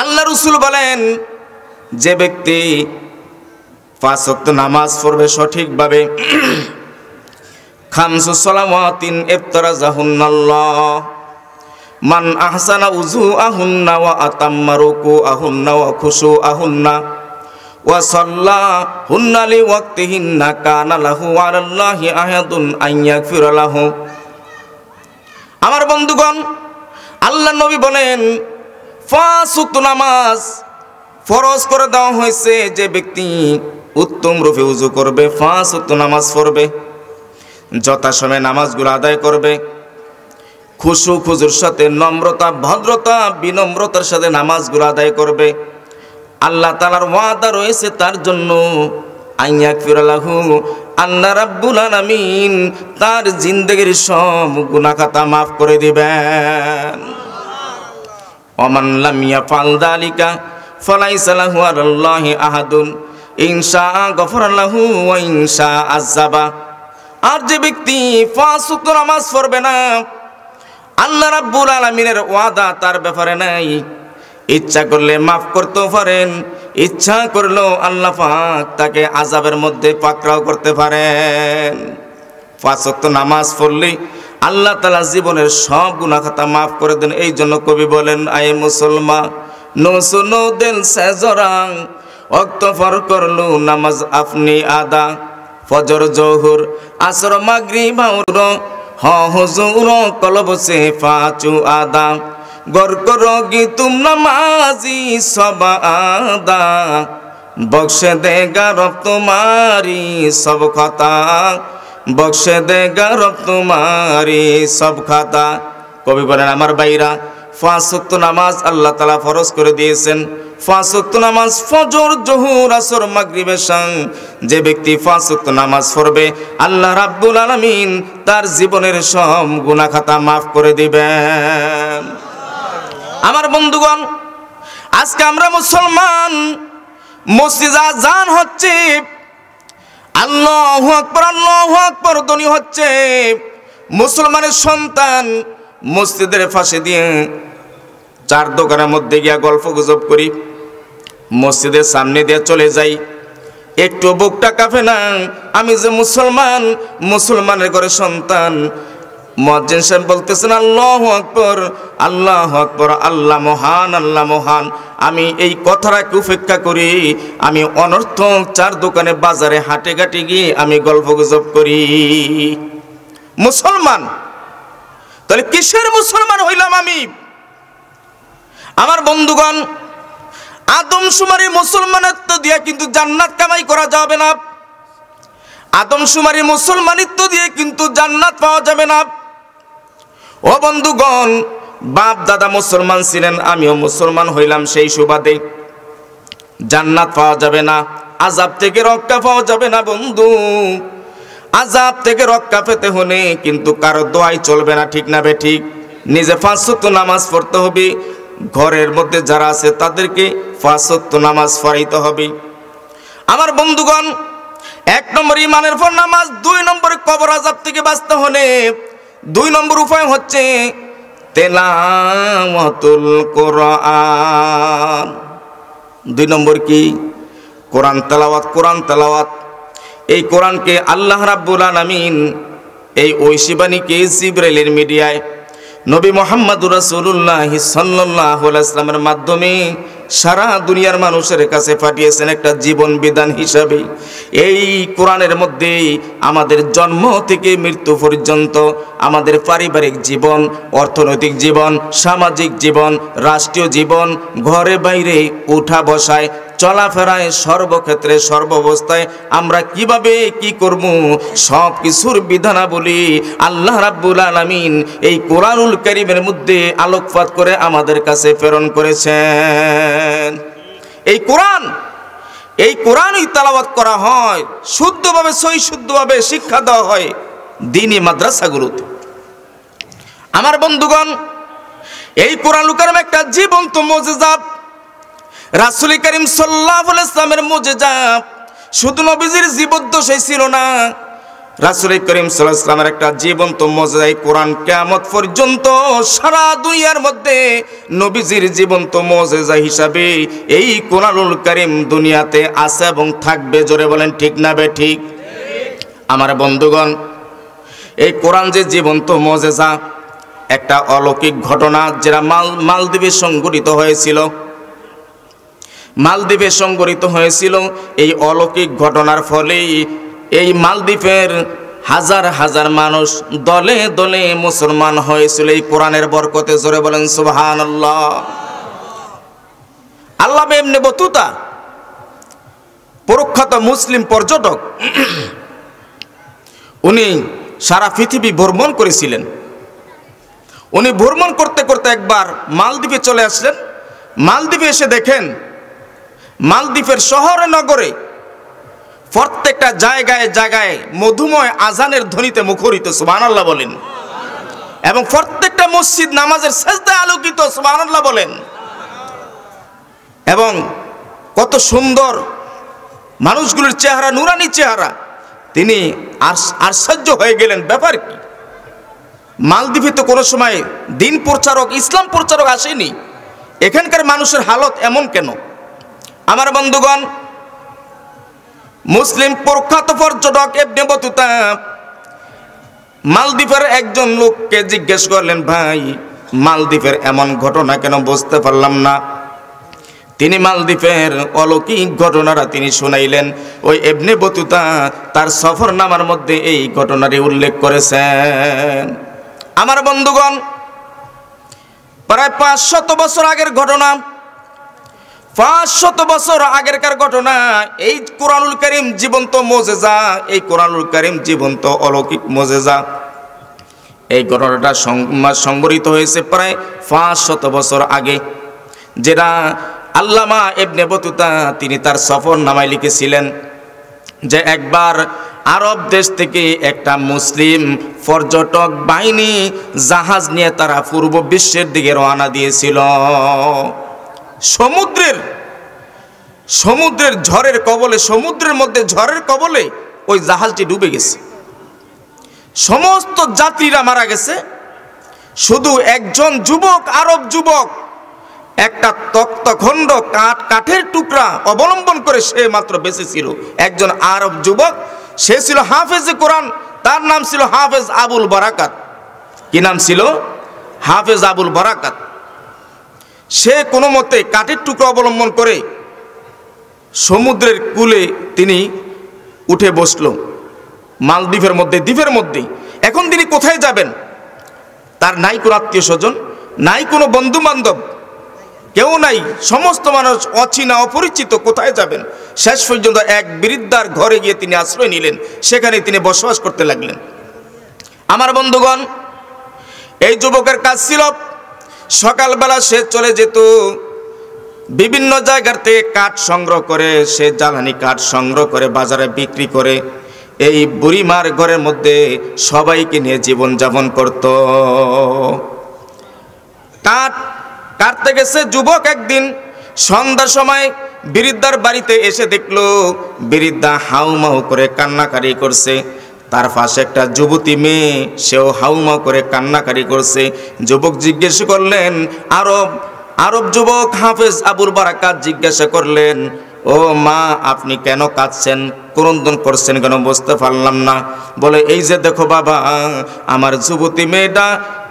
আল্লাহ রসুল বলেন যে ব্যক্তি পাঁচ অক্ত নামাজ পড়বে সঠিকভাবে খামসু সালামাতিন ইফতারা জাহুন্নাল্লাহ মান আহসানা উজু আহুন্না ওয়া আতাম্মা রুকু আহুন্না ওয়া খুশু আহুন্না ওয়া সাল্লা হুন্না লি ওয়াক্তিহিন্না কানা লাহু আলাল্লাহি আহাদুন আমার বন্ধুগণ আল্লাহ নবী বলেন ফাঁসুক্ত নামাজ ফরজ করে দেওয়া হয়েছে যে ব্যক্তি উত্তম রূপে উজু করবে ফাঁসুক্ত নামাজ পড়বে যথাসময়ে নামাজগুলো আদায় করবে খুশু খুজুর সাথে নম্রতা ভদ্রতা বিনম্রতার সাথে নামাজগুলো আদায় করবে আল্লাহ তালার ওয়াদা রয়েছে তার জন্য আইয়া ফিরালাহু আল্লাহ রাব্বুল আলামিন তার জিন্দগির সব গুনাখাতা মাফ করে দিবেন অমান লামিয়া ফাল দালিকা ফলাইসা লাহু আলাল্লাহি আহাদুন ইনশা গফর লাহু ওয়া ইনশা আযাবা আর যে ব্যক্তি ফাসুক নামাজ পড়বে না আল্লাহ রাব্বুল আলামিনের ওয়াদা তার ব্যাপারে নাই ইচ্ছা করলে মাফ করতেও পারেন ইচ্ছা করলেও আল্লাহ পাক তাকে আজাবের মধ্যে পাকড়াও করতে পারেন পাঁচক্ত নামাজ পড়লেই আল্লাহ তালা জীবনের সব গুণাখাতা মাফ করে দেন এই জন্য কবি বলেন আয়ে মুসলমান নো সুনো দেন অক্তফর করলু নামাজ আপনি আদা ফজর জহুর আসর মাগরি বাউর হ হুজুর কলব সে আদা গর্ক রোগী তোমরা মাঝি সবা বক্সে দে গারব তোমারি সব খাতা বক্সে দে গারব তোমারি সব খাতা কবি বলেন আমার বাইরা ফাঁসক্ত নামাজ আল্লাহ তালা ফরজ করে দিয়েছেন ফাঁসক্ত নামাজ ফজর জহুর আসর মাগরিবের সাং যে ব্যক্তি ফাঁসক্ত নামাজ পড়বে আল্লাহ রাব্বুল আলামিন তার জীবনের সব খাতা মাফ করে দিবেন আমার বন্ধুগণ আজকে আমরা মুসলমান মসজিদা যান হচ্ছে আল্লাহ আকবর আল্লাহ আকবর ধ্বনি হচ্ছে মুসলমানের সন্তান মসজিদের ফাঁসে দিয়ে চার দোকানের মধ্যে গিয়া গল্প গুজব করি মসজিদের সামনে দিয়ে চলে যাই একটু বুকটা কাঁপে না আমি যে মুসলমান মুসলমানের ঘরে সন্তান মজ্জিন সাহেব বলতেছেন আল্লাহ আকবর আল্লাহ আকবর আল্লাহ মহান আল্লাহ মহান আমি এই কথাটাকে উপেক্ষা করি আমি অনর্থ চার দোকানে বাজারে হাটে ঘাটে গিয়ে আমি গল্প গুজব করি মুসলমান তাহলে কিসের মুসলমান হইলাম আমি আমার বন্ধুগণ আদমশুমারি মুসলমানত্ব দিয়ে কিন্তু জান্নাত কামাই করা যাবে না আদমশুমারি মুসলমানিত্ব দিয়ে কিন্তু জান্নাত পাওয়া যাবে না ও বন্ধুগণ বাপ দাদা মুসলমান ছিলেন আমিও মুসলমান হইলাম সেই সুবাদে জান্নাত পাওয়া যাবে না আজাব থেকে রক্ষা পাওয়া যাবে না বন্ধু আজাব থেকে রক্ষা পেতে হলে কিন্তু কারো দোয়াই চলবে না ঠিক না বে ঠিক নিজে ফাঁসত্ব নামাজ পড়তে হবে ঘরের মধ্যে যারা আছে তাদেরকে ফাঁসত্ব নামাজ পড়াইতে হবে আমার বন্ধুগণ এক নম্বর ইমানের পর নামাজ দুই নম্বরে কবর আজাব থেকে বাঁচতে হলে দুই নম্বর উপায় হচ্ছে তেলামতুল কোরআন দুই নম্বর কি কোরআন তেলাওয়াত কোরআন তেলাওয়াত এই কোরআনকে আল্লাহ রাব্বুল আলামিন এই ঐশী বাণীকে জিব্রাইলের মিডিয়ায় নবী মোহাম্মদ রাসুল্লাহ সাল্লাহামের মাধ্যমে সারা দুনিয়ার মানুষের কাছে পাঠিয়েছেন একটা জীবন বিধান হিসাবে এই কোরআনের মধ্যে আমাদের জন্ম থেকে মৃত্যু পর্যন্ত আমাদের পারিবারিক জীবন অর্থনৈতিক জীবন সামাজিক জীবন রাষ্ট্রীয় জীবন ঘরে বাইরে উঠা বসায় চলাফেরায় সর্বক্ষেত্রে সর্ববস্থায় আমরা কিভাবে কি করব সব কিছুর বিধানাবলী আল্লাহ রাব্বুল আলামিন এই কোরআনুল করিমের মধ্যে আলোকপাত করে আমাদের কাছে প্রেরণ করেছেন এই কোরআন এই কোরআনই তালাবাত করা হয় শুদ্ধভাবে সই শুদ্ধভাবে শিক্ষা দেওয়া হয় দিনই মাদ্রাসাগুলোতে আমার বন্ধুগণ এই কোরআন কারিম একটা জীবন্ত মজেজাত রাসুল করিম সাল্লাহ ইসলামের মোজেজা শুধু নবীজির সেই ছিল না রাসুল করিম সাল্লাহ ইসলামের একটা জীবন্ত মজাই কোরআন কেমত পর্যন্ত সারা দুনিয়ার মধ্যে নবীজির জীবন্ত মজেজা হিসাবে এই কোরআনুল করিম দুনিয়াতে আছে এবং থাকবে জোরে বলেন ঠিক না বে ঠিক আমার বন্ধুগণ এই কোরআন যে জীবন্ত মজেজা একটা অলৌকিক ঘটনা যেটা মাল মালদ্বীপে সংঘটিত হয়েছিল মালদ্বীপে সংগঠিত হয়েছিল এই অলৌকিক ঘটনার ফলেই এই মালদ্বীপের হাজার হাজার মানুষ দলে দলে মুসলমান হয়েছিল এই কোরআনের বরকতে জোরে বলেন সুবাহান আল্লাহ আল্লাহ এমনি বতুতা প্রখ্যাত মুসলিম পর্যটক উনি সারা পৃথিবী ভ্রমণ করেছিলেন উনি ভ্রমণ করতে করতে একবার মালদ্বীপে চলে আসলেন মালদ্বীপে এসে দেখেন মালদ্বীপের শহরে নগরে প্রত্যেকটা জায়গায় জায়গায় মধুময় আজানের ধ্বনিতে মুখরিত সুবহানাল্লাহ বলেন এবং প্রত্যেকটা মসজিদ নামাজের শেষদায় আলোকিত সুবহানাল্লাহ বলেন এবং কত সুন্দর মানুষগুলির চেহারা নুরানি চেহারা তিনি আশ্চর্য হয়ে গেলেন ব্যাপার কি মালদ্বীপে তো কোনো সময় দিন প্রচারক ইসলাম প্রচারক আসেনি এখানকার মানুষের হালত এমন কেন আমার বন্ধুগণ মুসলিম প্রখ্যাত পর্যটক এমনি বতুতা মালদ্বীপের একজন লোককে জিজ্ঞেস করলেন ভাই মালদ্বীপের এমন ঘটনা কেন বুঝতে পারলাম না তিনি মালদ্বীপের অলৌকিক ঘটনারা তিনি শুনাইলেন ওই এমনি বতুতা তার সফর নামার মধ্যে এই ঘটনাটি উল্লেখ করেছেন আমার বন্ধুগণ প্রায় পাঁচ শত বছর আগের ঘটনা পাঁচশত বছর আগেরকার ঘটনা এই কোরআনুল করিম জীবন্ত মোজেজা এই কোরআনুল করিম জীবন্ত অলৌকিক মোজেজা এই ঘটনাটা সংগঠিত হয়েছে প্রায় পাঁচশত বছর আগে যেটা আল্লামা এবনে বতুতা তিনি তার সফর নামায় লিখেছিলেন যে একবার আরব দেশ থেকে একটা মুসলিম পর্যটক বাহিনী জাহাজ নিয়ে তারা পূর্ব বিশ্বের দিকে রওনা দিয়েছিল সমুদ্রের সমুদ্রের ঝড়ের কবলে সমুদ্রের মধ্যে ঝড়ের কবলে ওই জাহাজটি ডুবে গেছে সমস্ত যাত্রীরা মারা গেছে শুধু একজন যুবক আরব যুবক একটা তক্তখণ্ড কাঠ কাঠের টুকরা অবলম্বন করে সে মাত্র বেঁচে ছিল একজন আরব যুবক সে ছিল হাফেজ কোরআন তার নাম ছিল হাফেজ আবুল বারাকাত কি নাম ছিল হাফেজ আবুল বারাকাত সে কোনো মতে কাঠের টুকরো অবলম্বন করে সমুদ্রের কূলে তিনি উঠে বসল মালদ্বীপের মধ্যে দ্বীপের মধ্যেই এখন তিনি কোথায় যাবেন তার নাই কোনো আত্মীয় স্বজন নাই কোনো বন্ধু বান্ধব কেউ নাই সমস্ত মানুষ অচিনা অপরিচিত কোথায় যাবেন শেষ পর্যন্ত এক বৃদ্ধার ঘরে গিয়ে তিনি আশ্রয় নিলেন সেখানে তিনি বসবাস করতে লাগলেন আমার বন্ধুগণ এই যুবকের কাজ ছিল সকালবেলা সে চলে যেত বিভিন্ন জায়গাতে থেকে কাঠ সংগ্রহ করে সে জ্বালানি কাঠ সংগ্রহ করে বাজারে বিক্রি করে এই বুড়িমার ঘরের মধ্যে সবাইকে নিয়ে জীবনযাপন করত কাঠ কাটতে গেছে যুবক একদিন সন্ধ্যার সময় বৃদ্ধার বাড়িতে এসে দেখলো বৃদ্ধা হাউমাউ করে কান্নাকারি করছে তার পাশে একটা যুবতী মেয়ে সেও হাউমা করে কান্নাকারি করছে যুবক জিজ্ঞেস করলেন আরব আরব যুবক হাফেজ আবুল বারাকাত জিজ্ঞাসা করলেন ও মা আপনি কেন কাঁদছেন ক্রন্দন করছেন কেন বুঝতে পারলাম না বলে এই যে দেখো বাবা আমার যুবতী মেয়েটা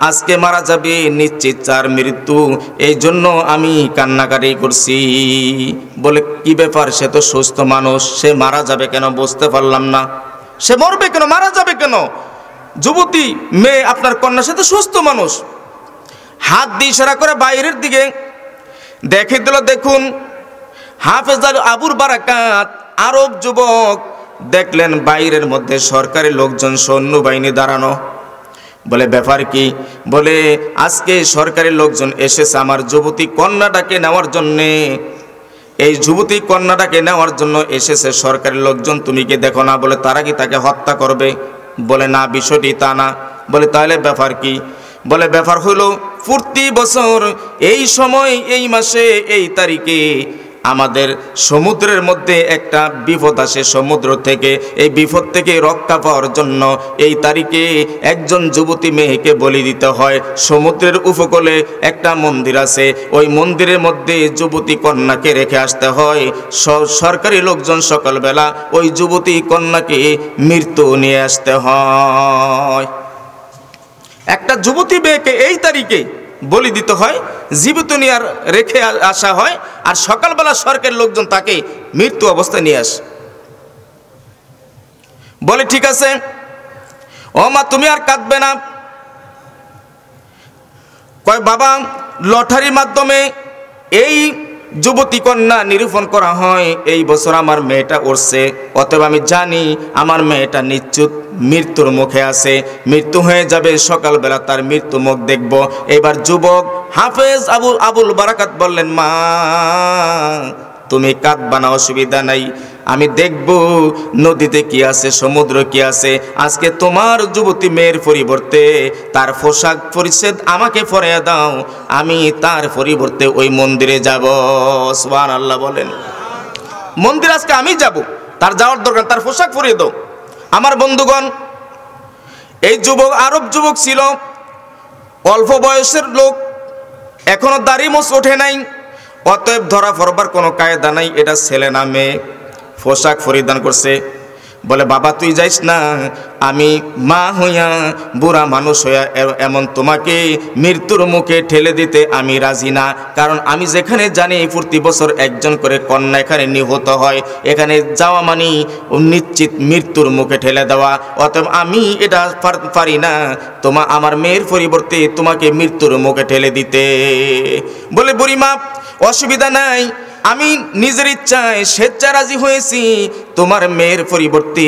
আজকে মারা যাবে নিশ্চিত চার মৃত্যু এই জন্য আমি কান্নাকাটি করছি বলে কি ব্যাপার সে তো সুস্থ মানুষ সে মারা যাবে কেন বুঝতে পারলাম না সে মরবে কেন মারা যাবে কেন যুবতী মেয়ে আপনার কন্যার সাথে সুস্থ মানুষ হাত দিয়ে ইশারা করে বাইরের দিকে দেখে দিল দেখুন হাফেজ আবুর বারাকাত আরব যুবক দেখলেন বাইরের মধ্যে সরকারি লোকজন সৈন্যবাহিনী দাঁড়ানো বলে ব্যাপার কি বলে আজকে সরকারি লোকজন এসেছে আমার যুবতী কন্যাটাকে নেওয়ার জন্যে এই যুবতী কন্যাটাকে নেওয়ার জন্য এসেছে সরকারি লোকজন তুমি কি দেখো না বলে তারা কি তাকে হত্যা করবে বলে না বিষয়টি তা না বলে তাহলে ব্যাপার কি বলে ব্যাপার হলো প্রতি বছর এই সময় এই মাসে এই তারিখে আমাদের সমুদ্রের মধ্যে একটা বিপদ আসে সমুদ্র থেকে এই বিপদ থেকে রক্ষা পাওয়ার জন্য এই তারিখে একজন যুবতী মেয়েকে বলি দিতে হয় সমুদ্রের উপকূলে একটা মন্দির আছে ওই মন্দিরের মধ্যে যুবতী কন্যাকে রেখে আসতে হয় সরকারি লোকজন সকালবেলা ওই যুবতী কন্যাকে মৃত্যু নিয়ে আসতে হয় একটা যুবতী মেয়েকে এই তারিখে বলি দিতে হয় জীবিত নিয়ে আর রেখে আসা হয় আর সকালবেলা সরকারের লোকজন তাকে মৃত্যু অবস্থায় নিয়ে আসে বলে ঠিক আছে ও মা তুমি আর কাঁদবে না কয় বাবা লটারির মাধ্যমে এই যুবতী কন্যা নিরূপণ করা হয় এই বছর আমার মেয়েটা উঠছে অতএব আমি জানি আমার মেয়েটা নিশ্চুত মৃত্যুর মুখে আছে মৃত্যু হয়ে যাবে সকালবেলা তার মৃত্যু মুখ দেখব এবার যুবক হাফেজ আবুল আবুল বারাকাত বললেন মা তুমি কাঁদবা বানাও অসুবিধা নাই আমি দেখব নদীতে কি আছে সমুদ্র কি আছে আজকে তোমার যুবতী মেয়ের পরিবর্তে তার পোশাক পরিচ্ছেদ আমাকে ফরাইয়া দাও আমি তার পরিবর্তে ওই মন্দিরে যাব সোহান আল্লাহ বলেন মন্দির আজকে আমি যাব তার যাওয়ার দরকার তার পোশাক পরিয়ে দাও আমার বন্ধুগণ এই যুবক আরব যুবক ছিল অল্প বয়সের লোক এখনো দাড়ি মোস ওঠে নাই অতএব ধরা ফরবার কোনো কায়দা নাই এটা ছেলে না মেয়ে পোশাক পরিধান করছে বলে বাবা তুই যাইস না আমি মা হইয়া বুড়া মানুষ হইয়া এমন তোমাকে মৃত্যুর মুখে ঠেলে দিতে আমি রাজি না কারণ আমি যেখানে জানি প্রতি বছর একজন করে কন্যা এখানে নিহত হয় এখানে যাওয়া মানে নিশ্চিত মৃত্যুর মুখে ঠেলে দেওয়া অতএব আমি এটা পারি না তোমা আমার মেয়ের পরিবর্তে তোমাকে মৃত্যুর মুখে ঠেলে দিতে বলে বুড়ি মা অসুবিধা নাই আমি নিজের ইচ্ছায় স্বেচ্ছারাজি হয়েছি তোমার মেয়ের পরিবর্তে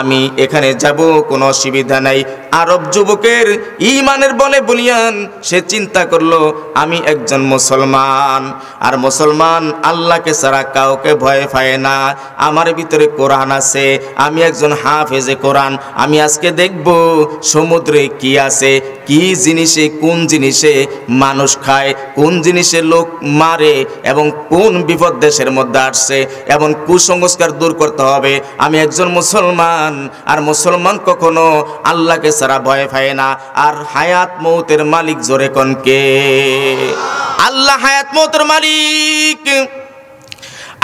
আমি এখানে যাব কোনো অসুবিধা নাই আরব যুবকের ইমানের বলে বলিয়ান সে চিন্তা করলো আমি একজন মুসলমান আর মুসলমান আল্লাহকে ছাড়া কাউকে ভয় পায় না আমার ভিতরে কোরআন আছে আমি একজন হাফেজে কোরআন আমি আজকে দেখব সমুদ্রে কি আছে কি জিনিসে কোন জিনিসে মানুষ খায় কোন জিনিসে লোক মারে এবং কোন বিপদ দেশের মধ্যে আসছে এবং কুসংস্কার দূর করতে হবে আমি একজন মুসলমান আর মুসলমান কখনো আল্লাহকে সারা ভয় পায় না আর হায়াত মৌতের মালিক জোরে কনকে আল্লাহ হায়াত মৌতের মালিক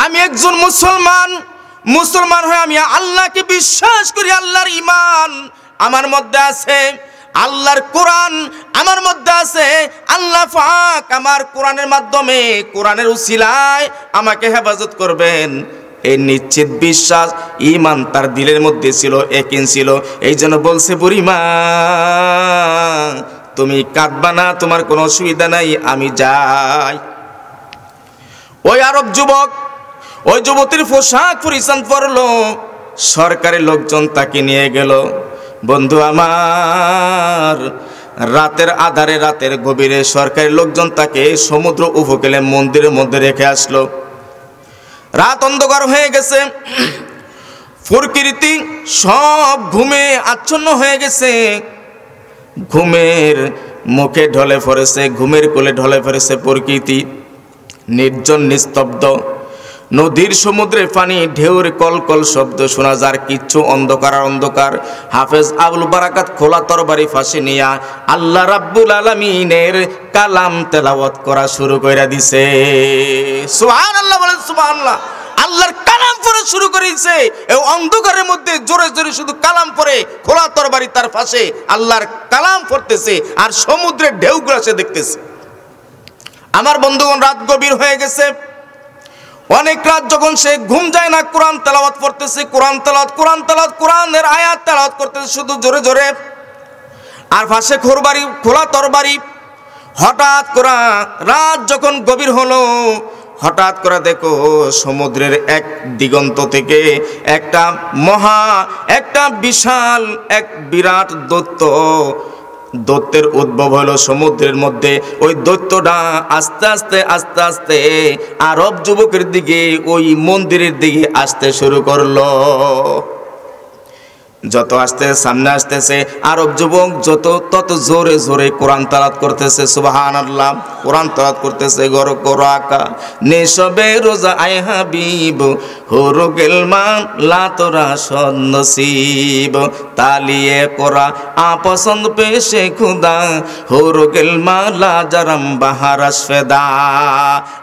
আমি একজন মুসলমান মুসলমান হয়ে আমি আল্লাহকে বিশ্বাস করি আল্লাহর ইমান আমার মধ্যে আছে আল্লাহর কোরআন আমার মধ্যে আছে আল্লাহ ফাক আমার কোরআনের মাধ্যমে কোরআনের উসিলায় আমাকে হেফাজত করবেন এই নিশ্চিত বিশ্বাস ইমান তার দিলের মধ্যে ছিল একিন ছিল এই জন্য বলছে বুড়িমা তুমি কাঁদবা না তোমার কোনো অসুবিধা নাই আমি যাই ওই আরব যুবক ওই যুবতীর পোশাক পরিচ্ছন্ন পরলো সরকারের লোকজন তাকে নিয়ে গেল বন্ধু আমার রাতের আধারে রাতের গভীরে সরকারি লোকজন তাকে সমুদ্র উপকূলে মন্দিরের মধ্যে রেখে আসলো রাত অন্ধকার হয়ে গেছে প্রকৃতি সব ঘুমে আচ্ছন্ন হয়ে গেছে ঘুমের মুখে ঢলে ফরেছে ঘুমের কোলে ঢলে ফরেছে প্রকৃতি নির্জন নিস্তব্ধ নদীর সমুদ্রের পানি ঢেউর কল কল শব্দ শোনা যার কিচ্ছু অন্ধকার অন্ধকার হাফেজ আবুল বারাকাত খোলা তরবারি ফাঁসে নিয়া আল্লাহ রাব্বুল আলমিনের কালাম তেলাওয়াত করা শুরু করে দিছে সুহান আল্লাহ বলেন সুহান আল্লাহর কালাম পড়া শুরু করেছে এই অন্ধকারের মধ্যে জোরে জোরে শুধু কালাম পড়ে খোলা তরবারি তার ফাঁসে আল্লাহর কালাম পড়তেছে আর সমুদ্রের ঢেউগুলো সে দেখতেছে আমার বন্ধুগণ রাত গভীর হয়ে গেছে অনেক রাত যখন সে ঘুম যায় না কোরআন তেলাওয়াত পড়তেছে কোরআন তেলাওয়াত কোরআন তেলাওয়াত কোরআনের আয়াত তেলাওয়াত করতেছে শুধু জোরে জোরে আর পাশে খোরবাড়ি খোলা তরবারি হঠাৎ করে রাত যখন গভীর হলো হঠাৎ করে দেখো সমুদ্রের এক দিগন্ত থেকে একটা মহা একটা বিশাল এক বিরাট দত্ত দৈত্যের উদ্ভব হলো সমুদ্রের মধ্যে ওই দৈত্যটা আস্তে আস্তে আস্তে আস্তে আরব যুবকের দিকে ওই মন্দিরের দিকে আসতে শুরু করলো যত আসতে সামনে আসতেছে আরব যুবক যত তত জোরে জোরে কোরআন তালাত করতেছে সুবাহান আল্লাহ কোরআন তালাত করতেছে গর কোরাকা নেশবে রোজা আই হাবিব হরু গেলমান লাতরা সন্নসিব তালিয়ে কোরা আপসন্দ পেশে খুদা হরু গেলমা লাজারাম বাহারা ফেদা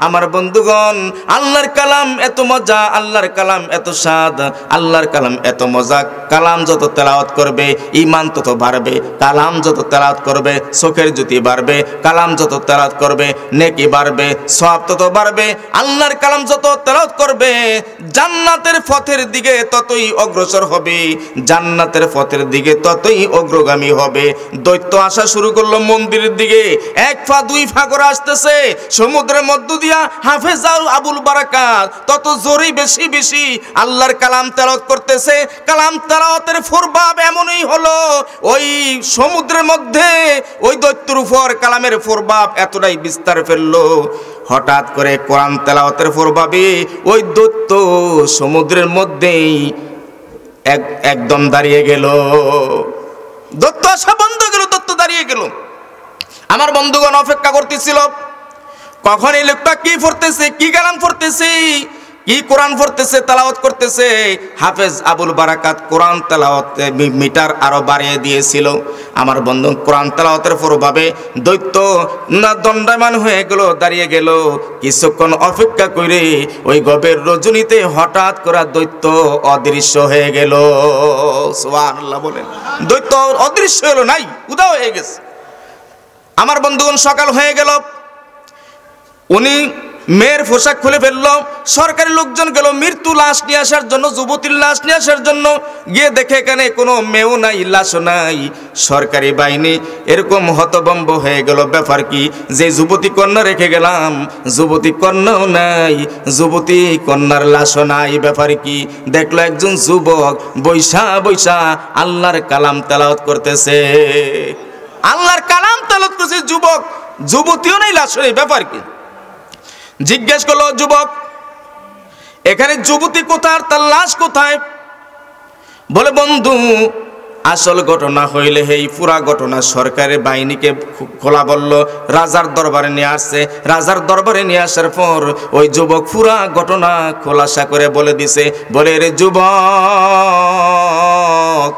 আমার বন্ধুগণ আল্লাহর কালাম এত মজা আল্লাহর কালাম এত স্বাদ আল্লাহর কালাম এত মজা কালাম যত তেলাওয়াত করবে ইমান তত বাড়বে কালাম যত তেলাওয়াত করবে চোখের জ্যোতি বাড়বে কালাম যত তেলাওয়াত করবে নেকি বাড়বে সব তত বাড়বে আল্লাহর কালাম যত তেলাওয়াত করবে জান্নাতের পথের দিকে ততই অগ্রসর হবে জান্নাতের পথের দিকে ততই অগ্রগামী হবে দৈত্য আসা শুরু করলো মন্দিরের দিকে এক ফা দুই ফা করে আসতেছে সমুদ্রের মধ্য দিয়া হাফেজ আবুল বারাকাত তত জোরে বেশি বেশি আল্লাহর কালাম তেলাওয়াত করতেছে কালাম তেলাওয়াতের তার এমনই হলো ওই সমুদ্রের মধ্যে ওই দৈত্যর উপর কালামের প্রভাব এতটাই বিস্তার ফেললো হঠাৎ করে কোরআন তেলাওয়াতের প্রভাবে ওই দৈত্য সমুদ্রের মধ্যেই এক একদম দাঁড়িয়ে গেল দত্ত আসা বন্ধ গেল দত্ত দাঁড়িয়ে গেল আমার বন্ধুগণ অপেক্ষা করতেছিল কখন এই লোকটা কি পড়তেছে কি গালাম পড়তেছে কি কোরআন পড়তেছে তালাওয়াত করতেছে হাফেজ আবুল বারাকাত কোরআন তালাওয়াতে মিটার আরো বাড়িয়ে দিয়েছিল আমার বন্ধু কোরআন তালাওয়াতের প্রভাবে দৈত্য না দণ্ডায়মান হয়ে গেল দাঁড়িয়ে গেল কিছুক্ষণ অপেক্ষা করে ওই গবের রজনীতে হঠাৎ করা দৈত্য অদৃশ্য হয়ে গেল সোয়ান্লাহ বলেন দৈত্য অদৃশ্য হলো নাই উদাও হয়ে গেছে আমার বন্ধুগণ সকাল হয়ে গেল উনি মেয়ের পোশাক খুলে ফেললো সরকারি লোকজন গেল মৃত্যু লাশ নিয়ে আসার জন্য যুবতীর লাশ নিয়ে আসার জন্য গিয়ে দেখে এখানে কোনো মেয়েও নাই লাশও নাই সরকারি বাহিনী এরকম হতবম্ব হয়ে গেল ব্যাপার কি যে যুবতী কন্যা রেখে গেলাম যুবতী কন্যাও নাই যুবতী কন্যার লাশও নাই ব্যাপার কি দেখলো একজন যুবক বৈশা বৈশা আল্লাহর কালাম তালাওত করতেছে আল্লাহর কালাম তেলাওত করছে যুবক যুবতীও নেই লাশও নেই ব্যাপার কি জিজ্ঞেস করলো যুবক এখানে যুবতী কোথায় তার লাশ কোথায় বলে বন্ধু আসল ঘটনা হইলে এই পুরা ঘটনা সরকারের বাহিনীকে খোলা বলল রাজার দরবারে নিয়ে আসছে রাজার দরবারে নিয়ে আসার পর ওই যুবক পুরা ঘটনা খোলাসা করে বলে দিছে বলে রে যুবক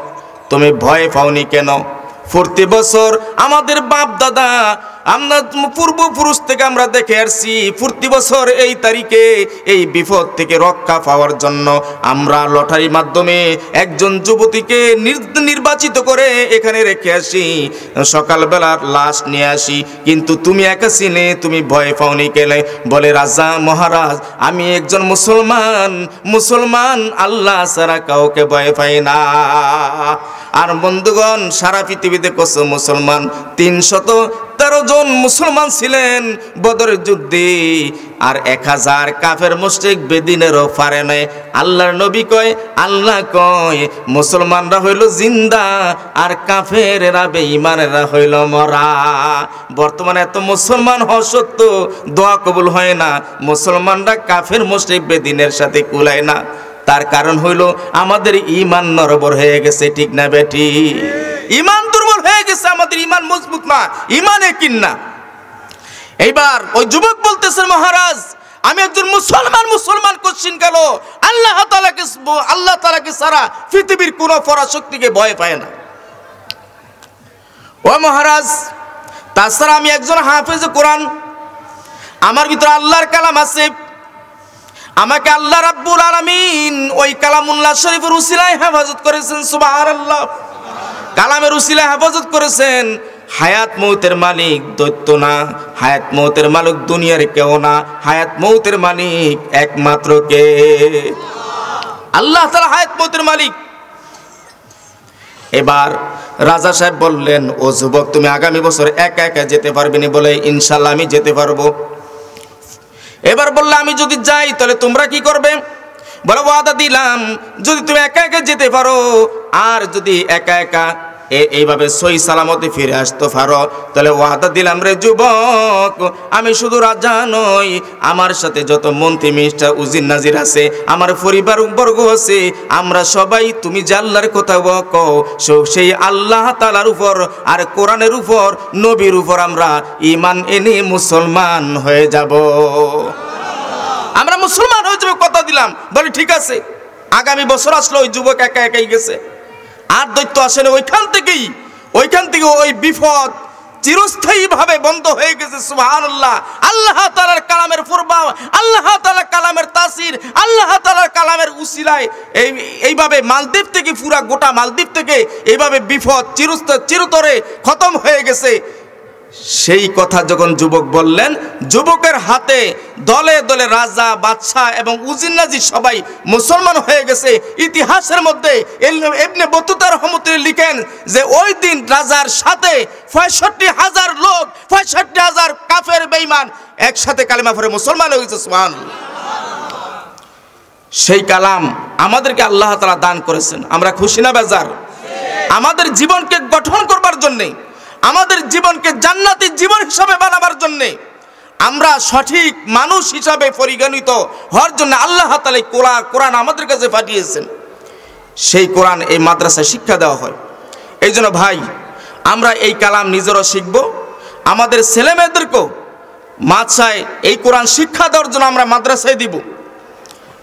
তুমি ভয় পাওনি কেন প্রতি বছর আমাদের বাপ দাদা আমরা পূর্বপুরুষ থেকে আমরা দেখে আসছি প্রতি বছর এই তারিখে এই বিপদ থেকে রক্ষা পাওয়ার জন্য আমরা লটারি মাধ্যমে একজন যুবতীকে নির্বাচিত করে এখানে রেখে আসি সকালবেলা লাশ নিয়ে আসি কিন্তু তুমি একা সিনে তুমি ভয় পাওনি কেলে বলে রাজা মহারাজ আমি একজন মুসলমান মুসলমান আল্লাহ সারা কাউকে ভয় পাই না আর বন্ধুগণ সারা পৃথিবীতে কত মুসলমান তিনশত তেরো জন মুসলমান ছিলেন বদরের যুদ্ধে আর এক হাজার কাফের মুশ্রিক বেদিনেরও পারে নয় আল্লাহর নবী কয় আল্লাহ কয় মুসলমানরা হইল জিন্দা আর কাফেরেরা বেঈমানেরা হইল মরা বর্তমানে এত মুসলমান হওয়া সত্য দোয়া কবুল হয় না মুসলমানরা কাফের মুশ্রিক বেদিনের সাথে কুলায় না তার কারণ হইল আমাদের ইমান নরবর হয়ে গেছে ঠিক না বেটি ইমান গেছে আমাদের ইমান মজবুত না ইমানে কিন্না এইবার ওই যুবক বলতেছেন মহারাজ আমি একজন মুসলমান মুসলমান কোশ্চিন গেল আল্লাহ তালাকে আল্লাহ তালাকে সারা পৃথিবীর কোন ফরা শক্তিকে ভয় পায় না ও মহারাজ তাছাড়া আমি একজন হাফেজ কোরআন আমার ভিতরে আল্লাহর কালাম আছে আমাকে আল্লাহ রাব্বুল আলামিন ওই কালামুল্লাহ শরীফের উসিলায় হেফাজত করেছেন সুবহানাল্লাহ আল্লাহ কালামের উসিলা হেফাজত করেছেন হায়াত মৌতের মালিক দৈত্য না হায়াত মৌতের মালিক দুনিয়ার কেউ না হায়াত মৌতের মালিক একমাত্র কে আল্লাহ তালা হায়াত মৌতের মালিক এবার রাজা সাহেব বললেন ও যুবক তুমি আগামী বছর একা একা যেতে পারবে না বলে ইনশাল্লাহ আমি যেতে পারবো এবার বললে আমি যদি যাই তাহলে তোমরা কি করবে বলে ওয়াদা দিলাম যদি তুমি একা একা যেতে পারো আর যদি একা একা এইভাবে সই সালামতে ফিরে আসতো ফারো তাহলে ওয়াদা দিলাম রে যুবক আমি শুধু রাজা নই আমার সাথে যত মন্ত্রী মিস্টার উজির নাজির আছে আমার পরিবার বর্গ আছে আমরা সবাই তুমি জাল্লার কথা কথা কও সেই আল্লাহ তালার উপর আর কোরআনের উপর নবীর উপর আমরা ইমান এনে মুসলমান হয়ে যাব আমরা মুসলমান হয়ে যাবো কথা দিলাম বলে ঠিক আছে আগামী বছর আসলো ওই যুবক একা একাই গেছে আর দৈত্য আসেন ওইখান থেকেই ওইখান থেকে ওই বিপদ চিরস্থায়ীভাবে বন্ধ হয়ে গেছে সুহান আল্লাহ আল্লাহ তালার কালামের ফুরবা আল্লাহ তালার কালামের তাসির আল্লাহ তালার কালামের উসিলায় এই এইভাবে মালদ্বীপ থেকে পুরা গোটা মালদ্বীপ থেকে এইভাবে বিপদ চিরস্থ চিরতরে খতম হয়ে গেছে সেই কথা যখন যুবক বললেন যুবকের হাতে দলে দলে রাজা বাদশাহ এবং উজিন্নাজি সবাই মুসলমান হয়ে গেছে ইতিহাসের মধ্যে এমনি বতুতার রহমতে লিখেন যে ওই দিন রাজার সাথে পঁয়ষট্টি হাজার লোক পঁয়ষট্টি হাজার কাফের বেইমান একসাথে কালিমা ফরে মুসলমান হয়ে গেছে সেই কালাম আমাদেরকে আল্লাহ তালা দান করেছেন আমরা খুশি না বেজার আমাদের জীবনকে গঠন করবার জন্যে আমাদের জীবনকে জান্নাতি জীবন হিসাবে বানাবার জন্যে আমরা সঠিক মানুষ হিসাবে পরিগণিত হওয়ার জন্য আল্লাহ তালে কোরআ কোরআন আমাদের কাছে পাঠিয়েছেন সেই কোরআন এই মাদ্রাসায় শিক্ষা দেওয়া হয় এই জন্য ভাই আমরা এই কালাম নিজেরও শিখব আমাদের ছেলেমেয়েদেরকেও মাদ্রাসায় এই কোরআন শিক্ষা দেওয়ার জন্য আমরা মাদ্রাসায় দিব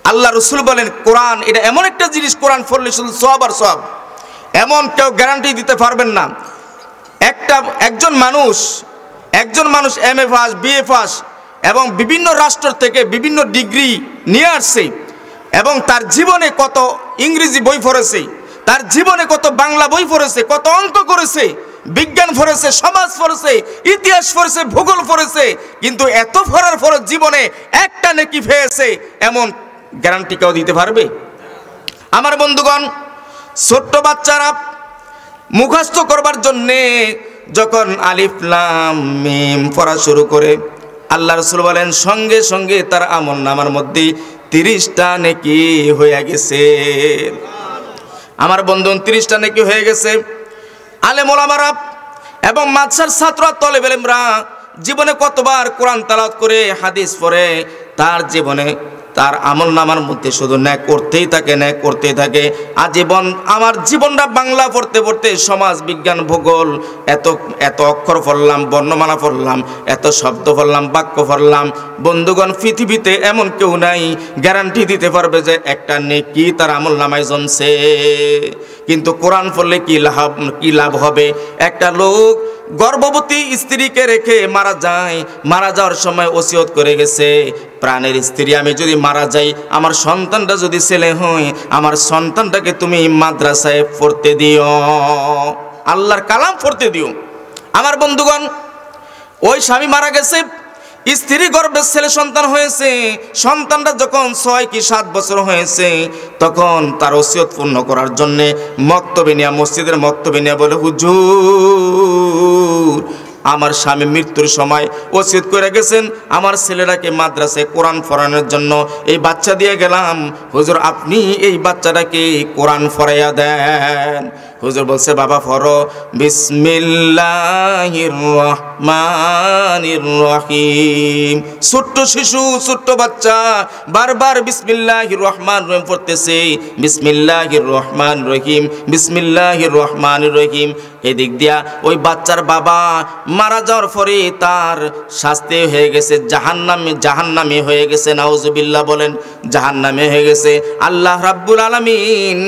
আল্লাহ রসুল বলেন কোরআন এটা এমন একটা জিনিস কোরআন ফললে শুধু সব আর সব এমন কেউ গ্যারান্টি দিতে পারবেন না একটা একজন মানুষ একজন মানুষ M A pass BA pass এবং বিভিন্ন রাষ্ট্র থেকে বিভিন্ন ডিগ্রি নিয়ে আসছে এবং তার জীবনে কত ইংরেজি বই পড়েছে তার জীবনে কত বাংলা বই পড়েছে কত অঙ্ক করেছে বিজ্ঞান পড়েছে সমাজ পড়েছে ইতিহাস পড়েছে ভূগোল পড়েছে কিন্তু এত ফরার ফর জীবনে একটা নেকি পেয়েছে এমন গ্যারান্টি কেউ দিতে পারবে আমার বন্ধুগণ ছোট্ট বাচ্চারা মুখস্থ করবার জন্যে যখন আলিফলাম মিম পড়া শুরু করে আল্লাহ রসুল বলেন সঙ্গে সঙ্গে তার আমল নামার মধ্যে তিরিশটা নেকি হয়ে গেছে আমার বন্ধু তিরিশটা নেকি হয়ে গেছে আলে মোলামারা এবং মাদশার ছাত্র তলে বেলেমরা জীবনে কতবার কোরআন তালাত করে হাদিস পড়ে তার জীবনে তার আমল নামার মধ্যে শুধু ন্যাক করতেই থাকে ন্যাক করতেই থাকে আজীবন আমার জীবনটা বাংলা পড়তে পড়তে সমাজ বিজ্ঞান ভূগোল এত এত অক্ষর পড়লাম বর্ণমালা পড়লাম এত শব্দ পড়লাম বাক্য পড়লাম বন্ধুগণ পৃথিবীতে এমন কেউ নাই গ্যারান্টি দিতে পারবে যে একটা নেকি তার আমল নামায় জমছে কিন্তু কোরআন পড়লে কি লাভ কি লাভ হবে একটা লোক গর্ভবতী স্ত্রীকে রেখে মারা যায় মারা যাওয়ার সময় ওসিয়ত করে গেছে প্রাণের স্ত্রী আমি যদি মারা যাই আমার সন্তানটা যদি ছেলে হয় আমার সন্তানটাকে তুমি মাদ্রাসায় পড়তে দিও আল্লাহর কালাম পড়তে দিও আমার বন্ধুগণ ওই স্বামী মারা গেছে স্ত্রী গর্ভের ছেলে সন্তান হয়েছে সন্তানটা যখন ছয় কি সাত বছর হয়েছে তখন তার ওসিয়ত পূর্ণ করার জন্যে মক্তবিনিয়া মসজিদের মক্তবিনিয়া বলে হুজুর আমার স্বামী মৃত্যুর সময় ওসিয়ত করে গেছেন আমার ছেলেটাকে মাদ্রাসে কোরআন ফরানোর জন্য এই বাচ্চা দিয়ে গেলাম হুজুর আপনি এই বাচ্চাটাকে কোরআন ফরাইয়া দেন হুজুর বলছে বাবা ফরো বিসমিল্লাহিম ছোট্ট শিশু ছোট্ট বাচ্চা বারবার বিসমিল্লাহির রহমান রহিম পড়তেছে বিসমিল্লাহির রহমান রহিম বিসমিল্লাহির রহমান রহিম এদিক দিয়া ওই বাচ্চার বাবা মারা যাওয়ার পরে তার শাস্তি হয়ে গেছে জাহান্নামে জাহান্নামে হয়ে গেছে নাউজুবিল্লা বলেন জাহান্নামে হয়ে গেছে আল্লাহ রাব্বুল আলমিন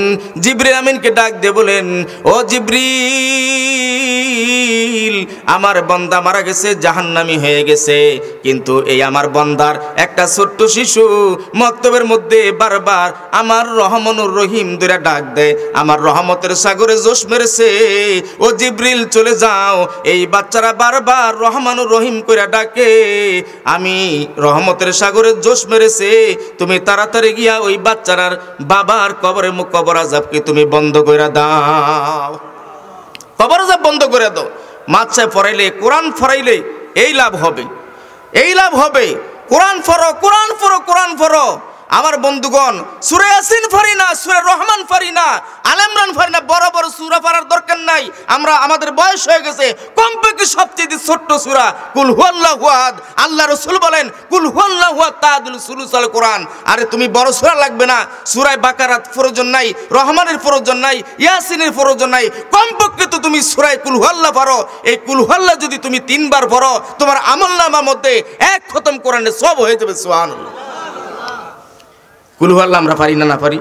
জিব্রি আমিনকে ডাক দিয়ে বলেন ও জিব্রি দলিল আমার বন্দা মারা গেছে জাহান্নামি হয়ে গেছে কিন্তু এই আমার বন্দার একটা ছোট্ট শিশু মক্তবের মধ্যে বারবার আমার রহমানুর রহিম দূরে ডাক দেয় আমার রহমতের সাগরে জোশ মেরেছে ও জিবরিল চলে যাও এই বাচ্চারা বারবার রহমানুর রহিম করে ডাকে আমি রহমতের সাগরে জোশ মেরেছে তুমি তাড়াতাড়ি গিয়া ওই বাচ্চারার বাবার কবরে মুখ কবর আজাবকে তুমি বন্ধ করে দাও কবর আজাব বন্ধ করে দাও মাদ্রাসায় ফরাইলে কোরআন ফরাইলে এই লাভ হবে এই লাভ হবে কোরআন ফরো কোরআন ফরো কোরআন ফরো আমার বন্ধুগণ সুরে আসিন ফারি না সুরে রহমান ফারি না আলেমরান ফারি না বড় বড় সুরা ফারার দরকার নাই আমরা আমাদের বয়স হয়ে গেছে কমপক্ষে সবচেয়ে ছোট্ট সুরা কুল হুয়াল্লাহুয়াদ আল্লাহ রসুল বলেন কুল হুয়াল্লাহুয়াদ তাদুল সুলুসাল কোরআন আরে তুমি বড় সুরা লাগবে না সুরায় বাকারাত প্রয়োজন নাই রহমানের প্রয়োজন নাই ইয়াসিনের প্রয়োজন নাই কমপক্ষে তো তুমি সুরায় কুল হুয়াল্লা পারো এই কুল হুয়াল্লা যদি তুমি তিনবার পড়ো তোমার আমল নামার মধ্যে এক খতম কোরআনে সব হয়ে যাবে সুবহানাল্লাহ কুলুহাল্লা আমরা পারি না না পারি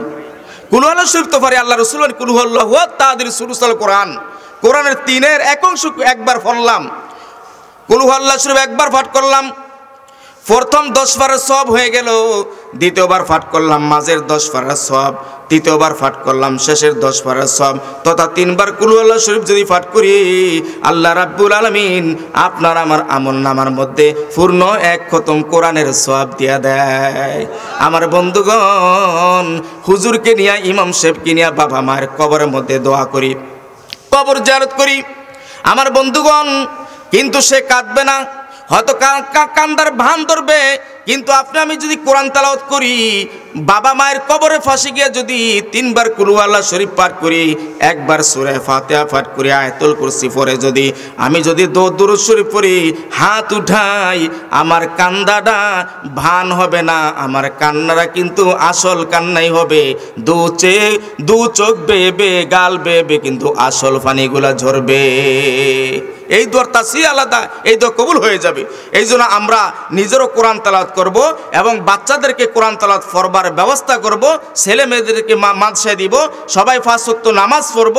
কুলুহাল্লা শরীফ তো পারি আল্লাহ রসুল কুলুহাল্লাহ তাদের সুরুসাল কোরআন কোরআনের তিনের এক অংশ একবার ফললাম কুলুহাল্লা শরীফ একবার পাঠ করলাম প্রথম দশ পারা সব হয়ে গেল দ্বিতীয়বার ফাট করলাম মাঝের দশ পারা সব তৃতীয়বার ফাট করলাম শেষের দশ পারা সব তথা তিনবার কুলু আল্লাহ শরীফ যদি ফাট করি আল্লাহ রাব্বুল আলমিন আপনার আমার আমল নামার মধ্যে পূর্ণ এক খতম কোরআনের সব দিয়া দেয় আমার বন্ধুগণ হুজুরকে নিয়ে ইমাম সাহেবকে নিয়ে বাবা মায়ের কবরের মধ্যে দোয়া করি কবর জারত করি আমার বন্ধুগণ কিন্তু সে কাঁদবে না হয়তো কান্দার ভান ধরবে কিন্তু আপনি আমি যদি কোরআন তালাওত করি বাবা মায়ের কবরে ফাঁসি গিয়ে যদি তিনবার কুরুয়াল্লা শরীফ পাঠ করি একবার সুরে ফাতেয়া পাঠ করি আয়তুল কুরসি পরে যদি আমি যদি দৌদুর শরীফ পড়ি হাত উঠাই আমার কান্দাটা ভান হবে না আমার কান্নারা কিন্তু আসল কান্নাই হবে দু চে দু চোখ বেবে গাল বেবে কিন্তু আসল ফানিগুলা ঝরবে এই দোয়ারটা তাসি আলাদা এই দোয়া কবুল হয়ে যাবে এই জন্য আমরা নিজেরও কোরআন তালাত করব এবং বাচ্চাদেরকে কোরআন তালাত ফরবার ব্যবস্থা করব ছেলে মেয়েদেরকে মাদশাহ দিব সবাই ফাঁসক্ত নামাজ পড়ব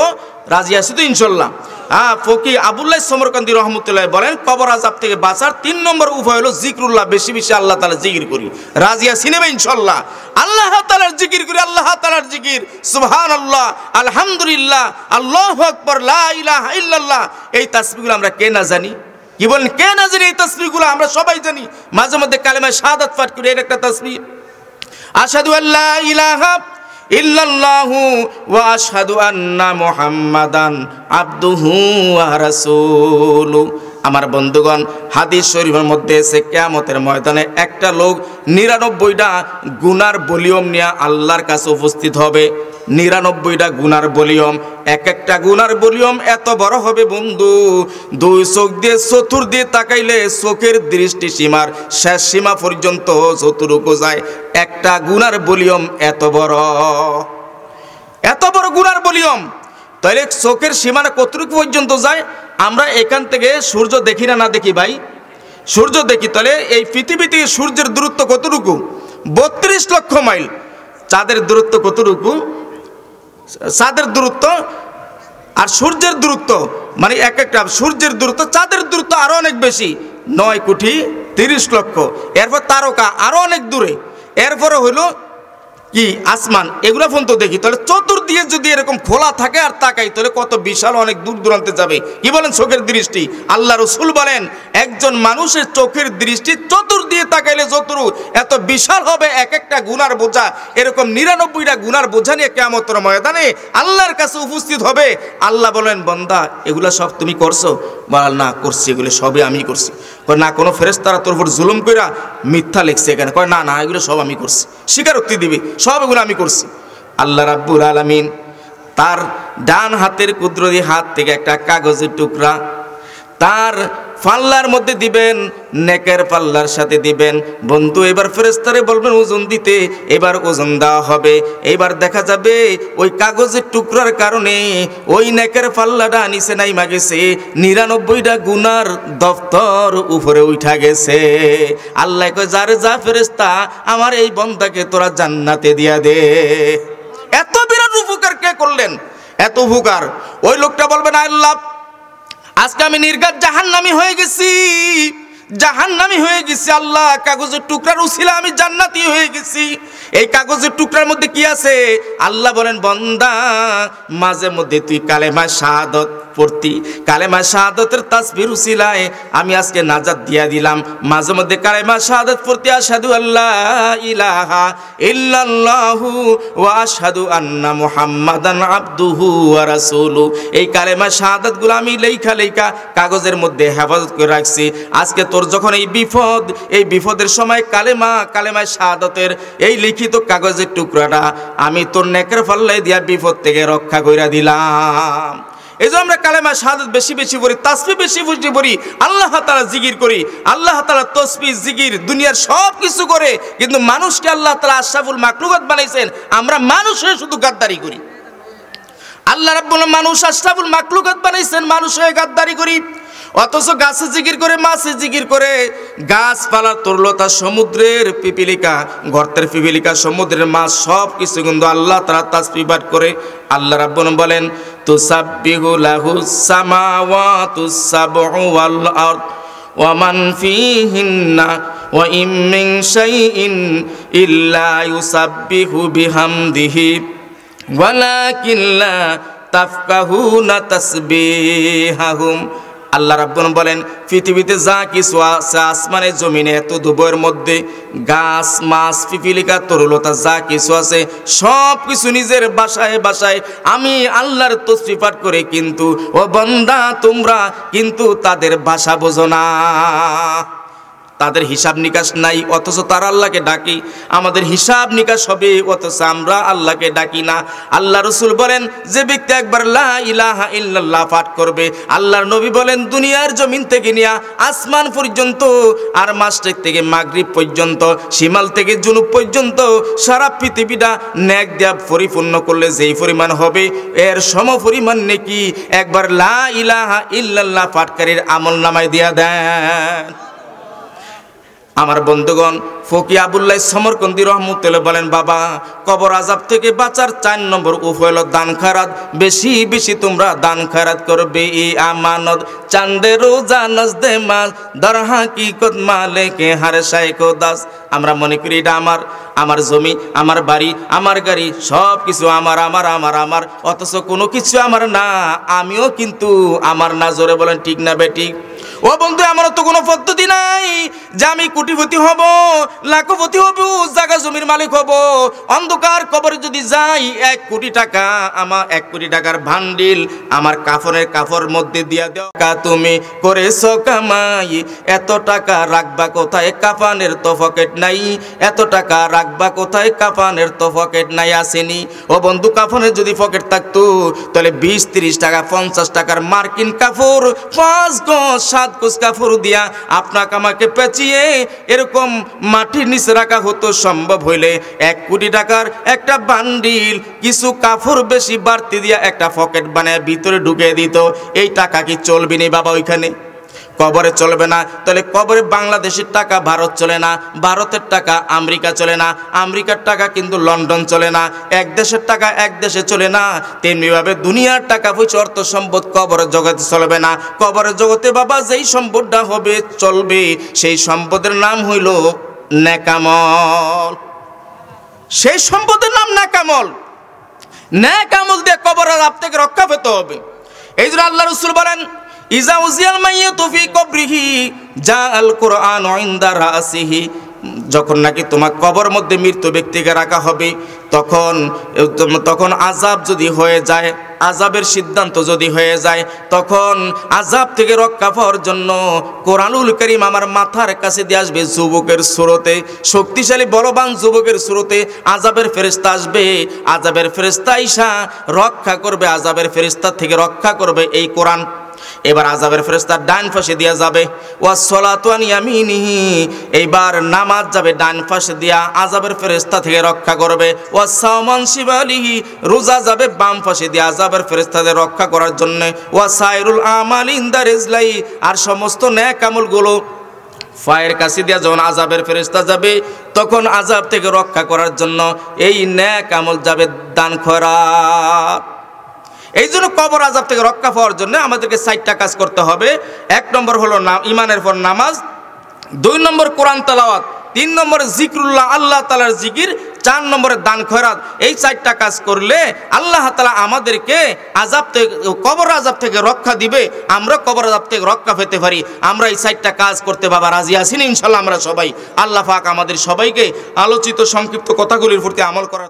রাজি আছি তো ইনশাল্লাহ হ্যাঁ ফকি আবুল্লাহ সমরকান্দি রহমতুল্লাহ বলেন কবর আজাব থেকে বাঁচার তিন নম্বর উভয় হলো জিকরুল্লাহ বেশি বেশি আল্লাহ তালা জিকির করি রাজিয়া সিনেমা ইনশাল্লাহ আল্লাহ তালার জিকির করি আল্লাহ তালার জিকির সুহান আল্লাহ আলহামদুলিল্লাহ আল্লাহ আকবর ইল্লাল্লাহ এই তাসবিগুলো আমরা কে না জানি কি বলেন কে না জানি এই তাসবিগুলো আমরা সবাই জানি মাঝে মধ্যে কালেমায় শাহাদ পাঠ করি এর একটা তাসবির আসাদু আল্লাহ ইলাহা ইল্লাল্লাহু ওয়া আশহাদু আন্না মুহাম্মাদান আবদুহু ওয়া রাসূলুহু আমার বন্ধুগণ হাদিস শরীফের মধ্যে এসে কেয়ামতের ময়দানে একটা লোক নিরানব্বইটা গুনার বলিয়ম নিয়ে আল্লাহর কাছে উপস্থিত হবে নিরানব্বইটা গুনার বলিয়ম এক একটা গুনার বলিয়ম এত বড় হবে বন্ধু দুই চোখ দিয়ে চতুর দিয়ে তাকাইলে চোখের দৃষ্টি সীমার শেষ সীমা পর্যন্ত চতুর যায় একটা গুনার বলিয়ম এত বড় এত বড় গুনার বলিয়ম তাহলে চোখের সীমানা কতটুকু পর্যন্ত যায় আমরা এখান থেকে সূর্য দেখি না না দেখি ভাই সূর্য দেখি তাহলে এই পৃথিবী থেকে সূর্যের দূরত্ব কতটুকু বত্রিশ লক্ষ মাইল চাঁদের দূরত্ব কতটুকু চাঁদের দূরত্ব আর সূর্যের দূরত্ব মানে এক একটা সূর্যের দূরত্ব চাঁদের দূরত্ব আরও অনেক বেশি নয় কোটি তিরিশ লক্ষ এরপর তারকা আরও অনেক দূরে এরপরে হলো কি আসমান এগুলো ফোন তো দেখি তাহলে চতুর্দিকে যদি এরকম খোলা থাকে আর তাকাই তাহলে কত বিশাল অনেক দূর দূরান্তে যাবে কি বলেন চোখের দৃষ্টি আল্লাহ রসুল বলেন একজন মানুষের চোখের দৃষ্টি চতুর্দিকে তাকাইলে চতুর এত বিশাল হবে এক একটা গুনার বোঝা এরকম নিরানব্বইটা গুনার বোঝা নিয়ে কেমতর ময়দানে আল্লাহর কাছে উপস্থিত হবে আল্লাহ বলেন বন্দা এগুলো সব তুমি করছো বা না করছি এগুলো সবই আমি করছি কয় না কোনো ফেরেস্তারা তোর উপর জুলুম কইরা মিথ্যা লিখছে এখানে কয় না না এগুলো সব আমি করছি স্বীকারোক্তি দিবি সব এগুলো আমি করছি আল্লাহ রাব্বুল আলামিন তার ডান হাতের কুদরতি হাত থেকে একটা কাগজের টুকরা তার পাল্লার মধ্যে দিবেন নেকের পাল্লার সাথে দিবেন বন্ধু এবার ফেরেস্তারে বলবেন ওজন দিতে এবার ওজন দেওয়া হবে এবার দেখা যাবে ওই কাগজের টুকরার কারণে ওই নেকের পাল্লাটা নিচে নাই মাগেছে নিরানব্বইটা গুনার দফতর উপরে উঠা গেছে আল্লাহ কয় যার যা ফেরেস্তা আমার এই বন্ধাকে তোরা জান্নাতে দিয়া দে এত বিরাট উপকার কে করলেন এত উপকার ওই লোকটা বলবেন আল্লাহ আজকে আমি নির্গাত নামি হয়ে গেছি নামি হয়ে গেছি আল্লাহ কাগজের টুকরার উছিলা আমি জান্নাতি হয়ে গেছি এই কাগজের টুকরার মধ্যে কি আছে আল্লাহ বলেন বন্দা মাঝে মধ্যে তুই কালেমা শাহাদত পড়তি কালেমা শাহাদতের তাসবির উসিলায় আমি আজকে নাজাত দিয়া দিলাম মাঝে মধ্যে কালেমা শাহাদত পড়তে আসাদু আল্লাহ ইলাহা ইল্লাল্লাহু ওয়া আশহাদু আন্না মুহাম্মাদান আব্দুহু ওয়া রাসূলু এই কালেমা শাহাদাতগুলো আমি লেখা লেখা কাগজের মধ্যে হেফাজত করে রাখছি আজকে তোর যখন এই বিপদ এই বিপদের সময় কালেমা কালেমা শাহাদতের এই লিখিত কাগজের টুকরাটা আমি তোর নেকের ফল্লাই দিয়া বিপদ থেকে রক্ষা কইরা দিলাম এই আমরা কালেমা শাহাদ বেশি বেশি পড়ি তাসবি বেশি বেশি পড়ি আল্লাহ তালা জিকির করি আল্লাহ তালা তসবি জিকির দুনিয়ার সব কিছু করে কিন্তু মানুষকে আল্লাহ তালা আশরাফুল মাকলুকাত বানাইছেন আমরা মানুষ হয়ে শুধু গাদ্দারি করি আল্লাহ রাব্বুল মানুষ আশরাফুল মাকলুকাত বানাইছেন মানুষ হয়ে গাদ্দারি করি অথচ গাছে জিকির করে মাছে জিকির করে গাছপালা তরলতা সমুদ্রের পিপিলিকা গর্তের পিপিলিকা সমুদ্রের মাছ সব কিছু কিন্তু আল্লাহ তারা তাজপিবাদ করে আল্লাহ রাব্বন বলেন তুসাব্বিহু লাহু সামাওয়াতু সাবউ ওয়াল আরদ ওয়া মান ফীহিন্না ওয়া ইম মিন শাইইন ইল্লা ইউসাব্বিহু বিহামদিহি ওয়ালাকিন লা তাফকাহুনা তাসবিহাহুম আল্লাহ রাব্বুল বলেন পৃথিবীতে যা কিছু আছে আসমানে জমিনে এত দুবয়ের মধ্যে গাছ মাছ পিপিলিকা তরুলতা যা কিছু আছে সব কিছু নিজের বাসায় বাসায় আমি আল্লাহর তসফি পাঠ করে কিন্তু ও বন্দা তোমরা কিন্তু তাদের ভাষা বোঝো না তাদের হিসাব নিকাশ নাই অথচ তারা আল্লাহকে ডাকি আমাদের হিসাব নিকাশ হবে অথচ আমরা আল্লাহকে ডাকি না আল্লাহ রসুল বলেন যে ব্যক্তি একবার ইলাহা ইল্লাল্লাহ পাঠ করবে আল্লাহর নবী বলেন দুনিয়ার জমিন থেকে নিয়া আসমান পর্যন্ত আর মাস্টেক থেকে মাগরীব পর্যন্ত সীমাল থেকে জুনুব পর্যন্ত সারা পৃথিবীটা ন্যাক দেয়া পরিপূর্ণ করলে যেই পরিমাণ হবে এর সম পরিমাণ নেকি একবার লা ইলাহা ইল্লাল্লাহ পাঠকারীর আমল নামায় দিয়া দেয় আমার বন্ধুগণ ফকি আবুল্লাহ সমরকন্দি রহমতুল্লাহ বলেন বাবা কবর আজাব থেকে বাঁচার চার নম্বর উপল দান খারাত বেশি বেশি তোমরা দান খারাত করবে এ আমানত চান্দে রোজা নজদে মাস দরহা কি কত মালেকে হারে শাইকো দাস আমরা মনে করি এটা আমার আমার জমি আমার বাড়ি আমার গাড়ি সব কিছু আমার আমার আমার আমার অথচ কোনো কিছু আমার না আমিও কিন্তু আমার না জোরে বলেন ঠিক না ঠিক ও বন্ধু আমার তো কোনো পদ্ধতি নাই যে আমি কোটিপতি হব লাখপতি হব জায়গা জমির মালিক হব অন্ধকার কবরে যদি যাই এক কোটি টাকা আমার এক কোটি টাকার ভান্ডিল আমার কাফনের কাফর মধ্যে দিয়া দেওয়া তুমি করেছ কামাই এত টাকা রাখবা কোথায় কাফানের তো পকেট নাই এত টাকা রাখবা কোথায় কাফানের তো পকেট নাই আসেনি ও বন্ধু কাফনের যদি পকেট থাকতো তাহলে বিশ তিরিশ টাকা পঞ্চাশ টাকার মার্কিন কাপড় পাঁচ গজ সাত হাত কুচকাফুর দিয়া আপনাকে আমাকে পেঁচিয়ে এরকম মাটির নিচে রাখা হতো সম্ভব হইলে এক কোটি টাকার একটা বান্ডিল কিছু কাফুর বেশি বাড়তি দিয়া একটা পকেট বানায় ভিতরে ঢুকিয়ে দিত এই টাকা কি চলবে নি বাবা ওইখানে কবরে চলবে না তাহলে কবরে বাংলাদেশের টাকা ভারত চলে না ভারতের টাকা আমেরিকা চলে না আমেরিকার টাকা কিন্তু লন্ডন চলে না এক দেশের টাকা এক দেশে চলে না তেমনিভাবে দুনিয়ার টাকা পয়সা অর্থ সম্পদ কবরের জগতে চলবে না কবরের জগতে বাবা যেই সম্পদটা হবে চলবে সেই সম্পদের নাম হইল ন্যাকামল সেই সম্পদের নাম ন্যাকামল ন্যাকামল দিয়ে কবরের আপ থেকে রক্ষা পেতে হবে এই জন্য আল্লাহ রসুল বলেন কবরিহি আল কোরআন রাসিহি যখন নাকি তোমার কবর মধ্যে মৃত্যু ব্যক্তিকে রাখা হবে তখন তখন আজাব যদি হয়ে যায় আজাবের সিদ্ধান্ত যদি হয়ে যায় তখন আজাব থেকে রক্ষা পাওয়ার জন্য কোরআনুল করিম আমার মাথার কাছে দিয়ে আসবে যুবকের স্রোতে শক্তিশালী বলবান যুবকের স্রোতে আজাবের ফেরিস্তা আসবে আজাবের ফেরিস্তা ইসা রক্ষা করবে আজাবের ফেরিস্তা থেকে রক্ষা করবে এই কোরআন এবার আজাবের ফেরেস্তার ডান পাশে দিয়া যাবে ওয়াসলাতুয়ান ইয়ামিনিহি এইবার নামাজ যাবে ডান পাশে দিয়া আজাবের ফেরেস্তা থেকে রক্ষা করবে ওয়াসামান শিবালিহি রোজা যাবে বাম পাশে দিয়া আজাবের ফেরেস্তাদের রক্ষা করার জন্য ওয়াসাইরুল আমাল দা রেজলাই আর সমস্ত ন্যাক আমলগুলো ফায়ের কাছে দিয়া যখন আজাবের ফেরেস্তা যাবে তখন আজাব থেকে রক্ষা করার জন্য এই ন্যাক আমল যাবে দান খরা এই জন্য কবর আজাব থেকে রক্ষা পাওয়ার জন্য আমাদেরকে সাইটটা কাজ করতে হবে এক নম্বর হলো নাম ইমানের পর নামাজ দুই নম্বর কোরআন তালাওয়াত তিন নম্বরে জিকরুল্লাহ আল্লাহ তালার জিকির চার নম্বরে দান খয়রাত এই চারটা কাজ করলে আল্লাহ তালা আমাদেরকে আজাব থেকে কবর আজাব থেকে রক্ষা দিবে আমরা কবর আজাব থেকে রক্ষা পেতে পারি আমরা এই চারটা কাজ করতে বাবা রাজি আসিনি ইনশাল্লাহ আমরা সবাই আল্লাহ পাক আমাদের সবাইকে আলোচিত সংক্ষিপ্ত কথাগুলির প্রতি আমল করার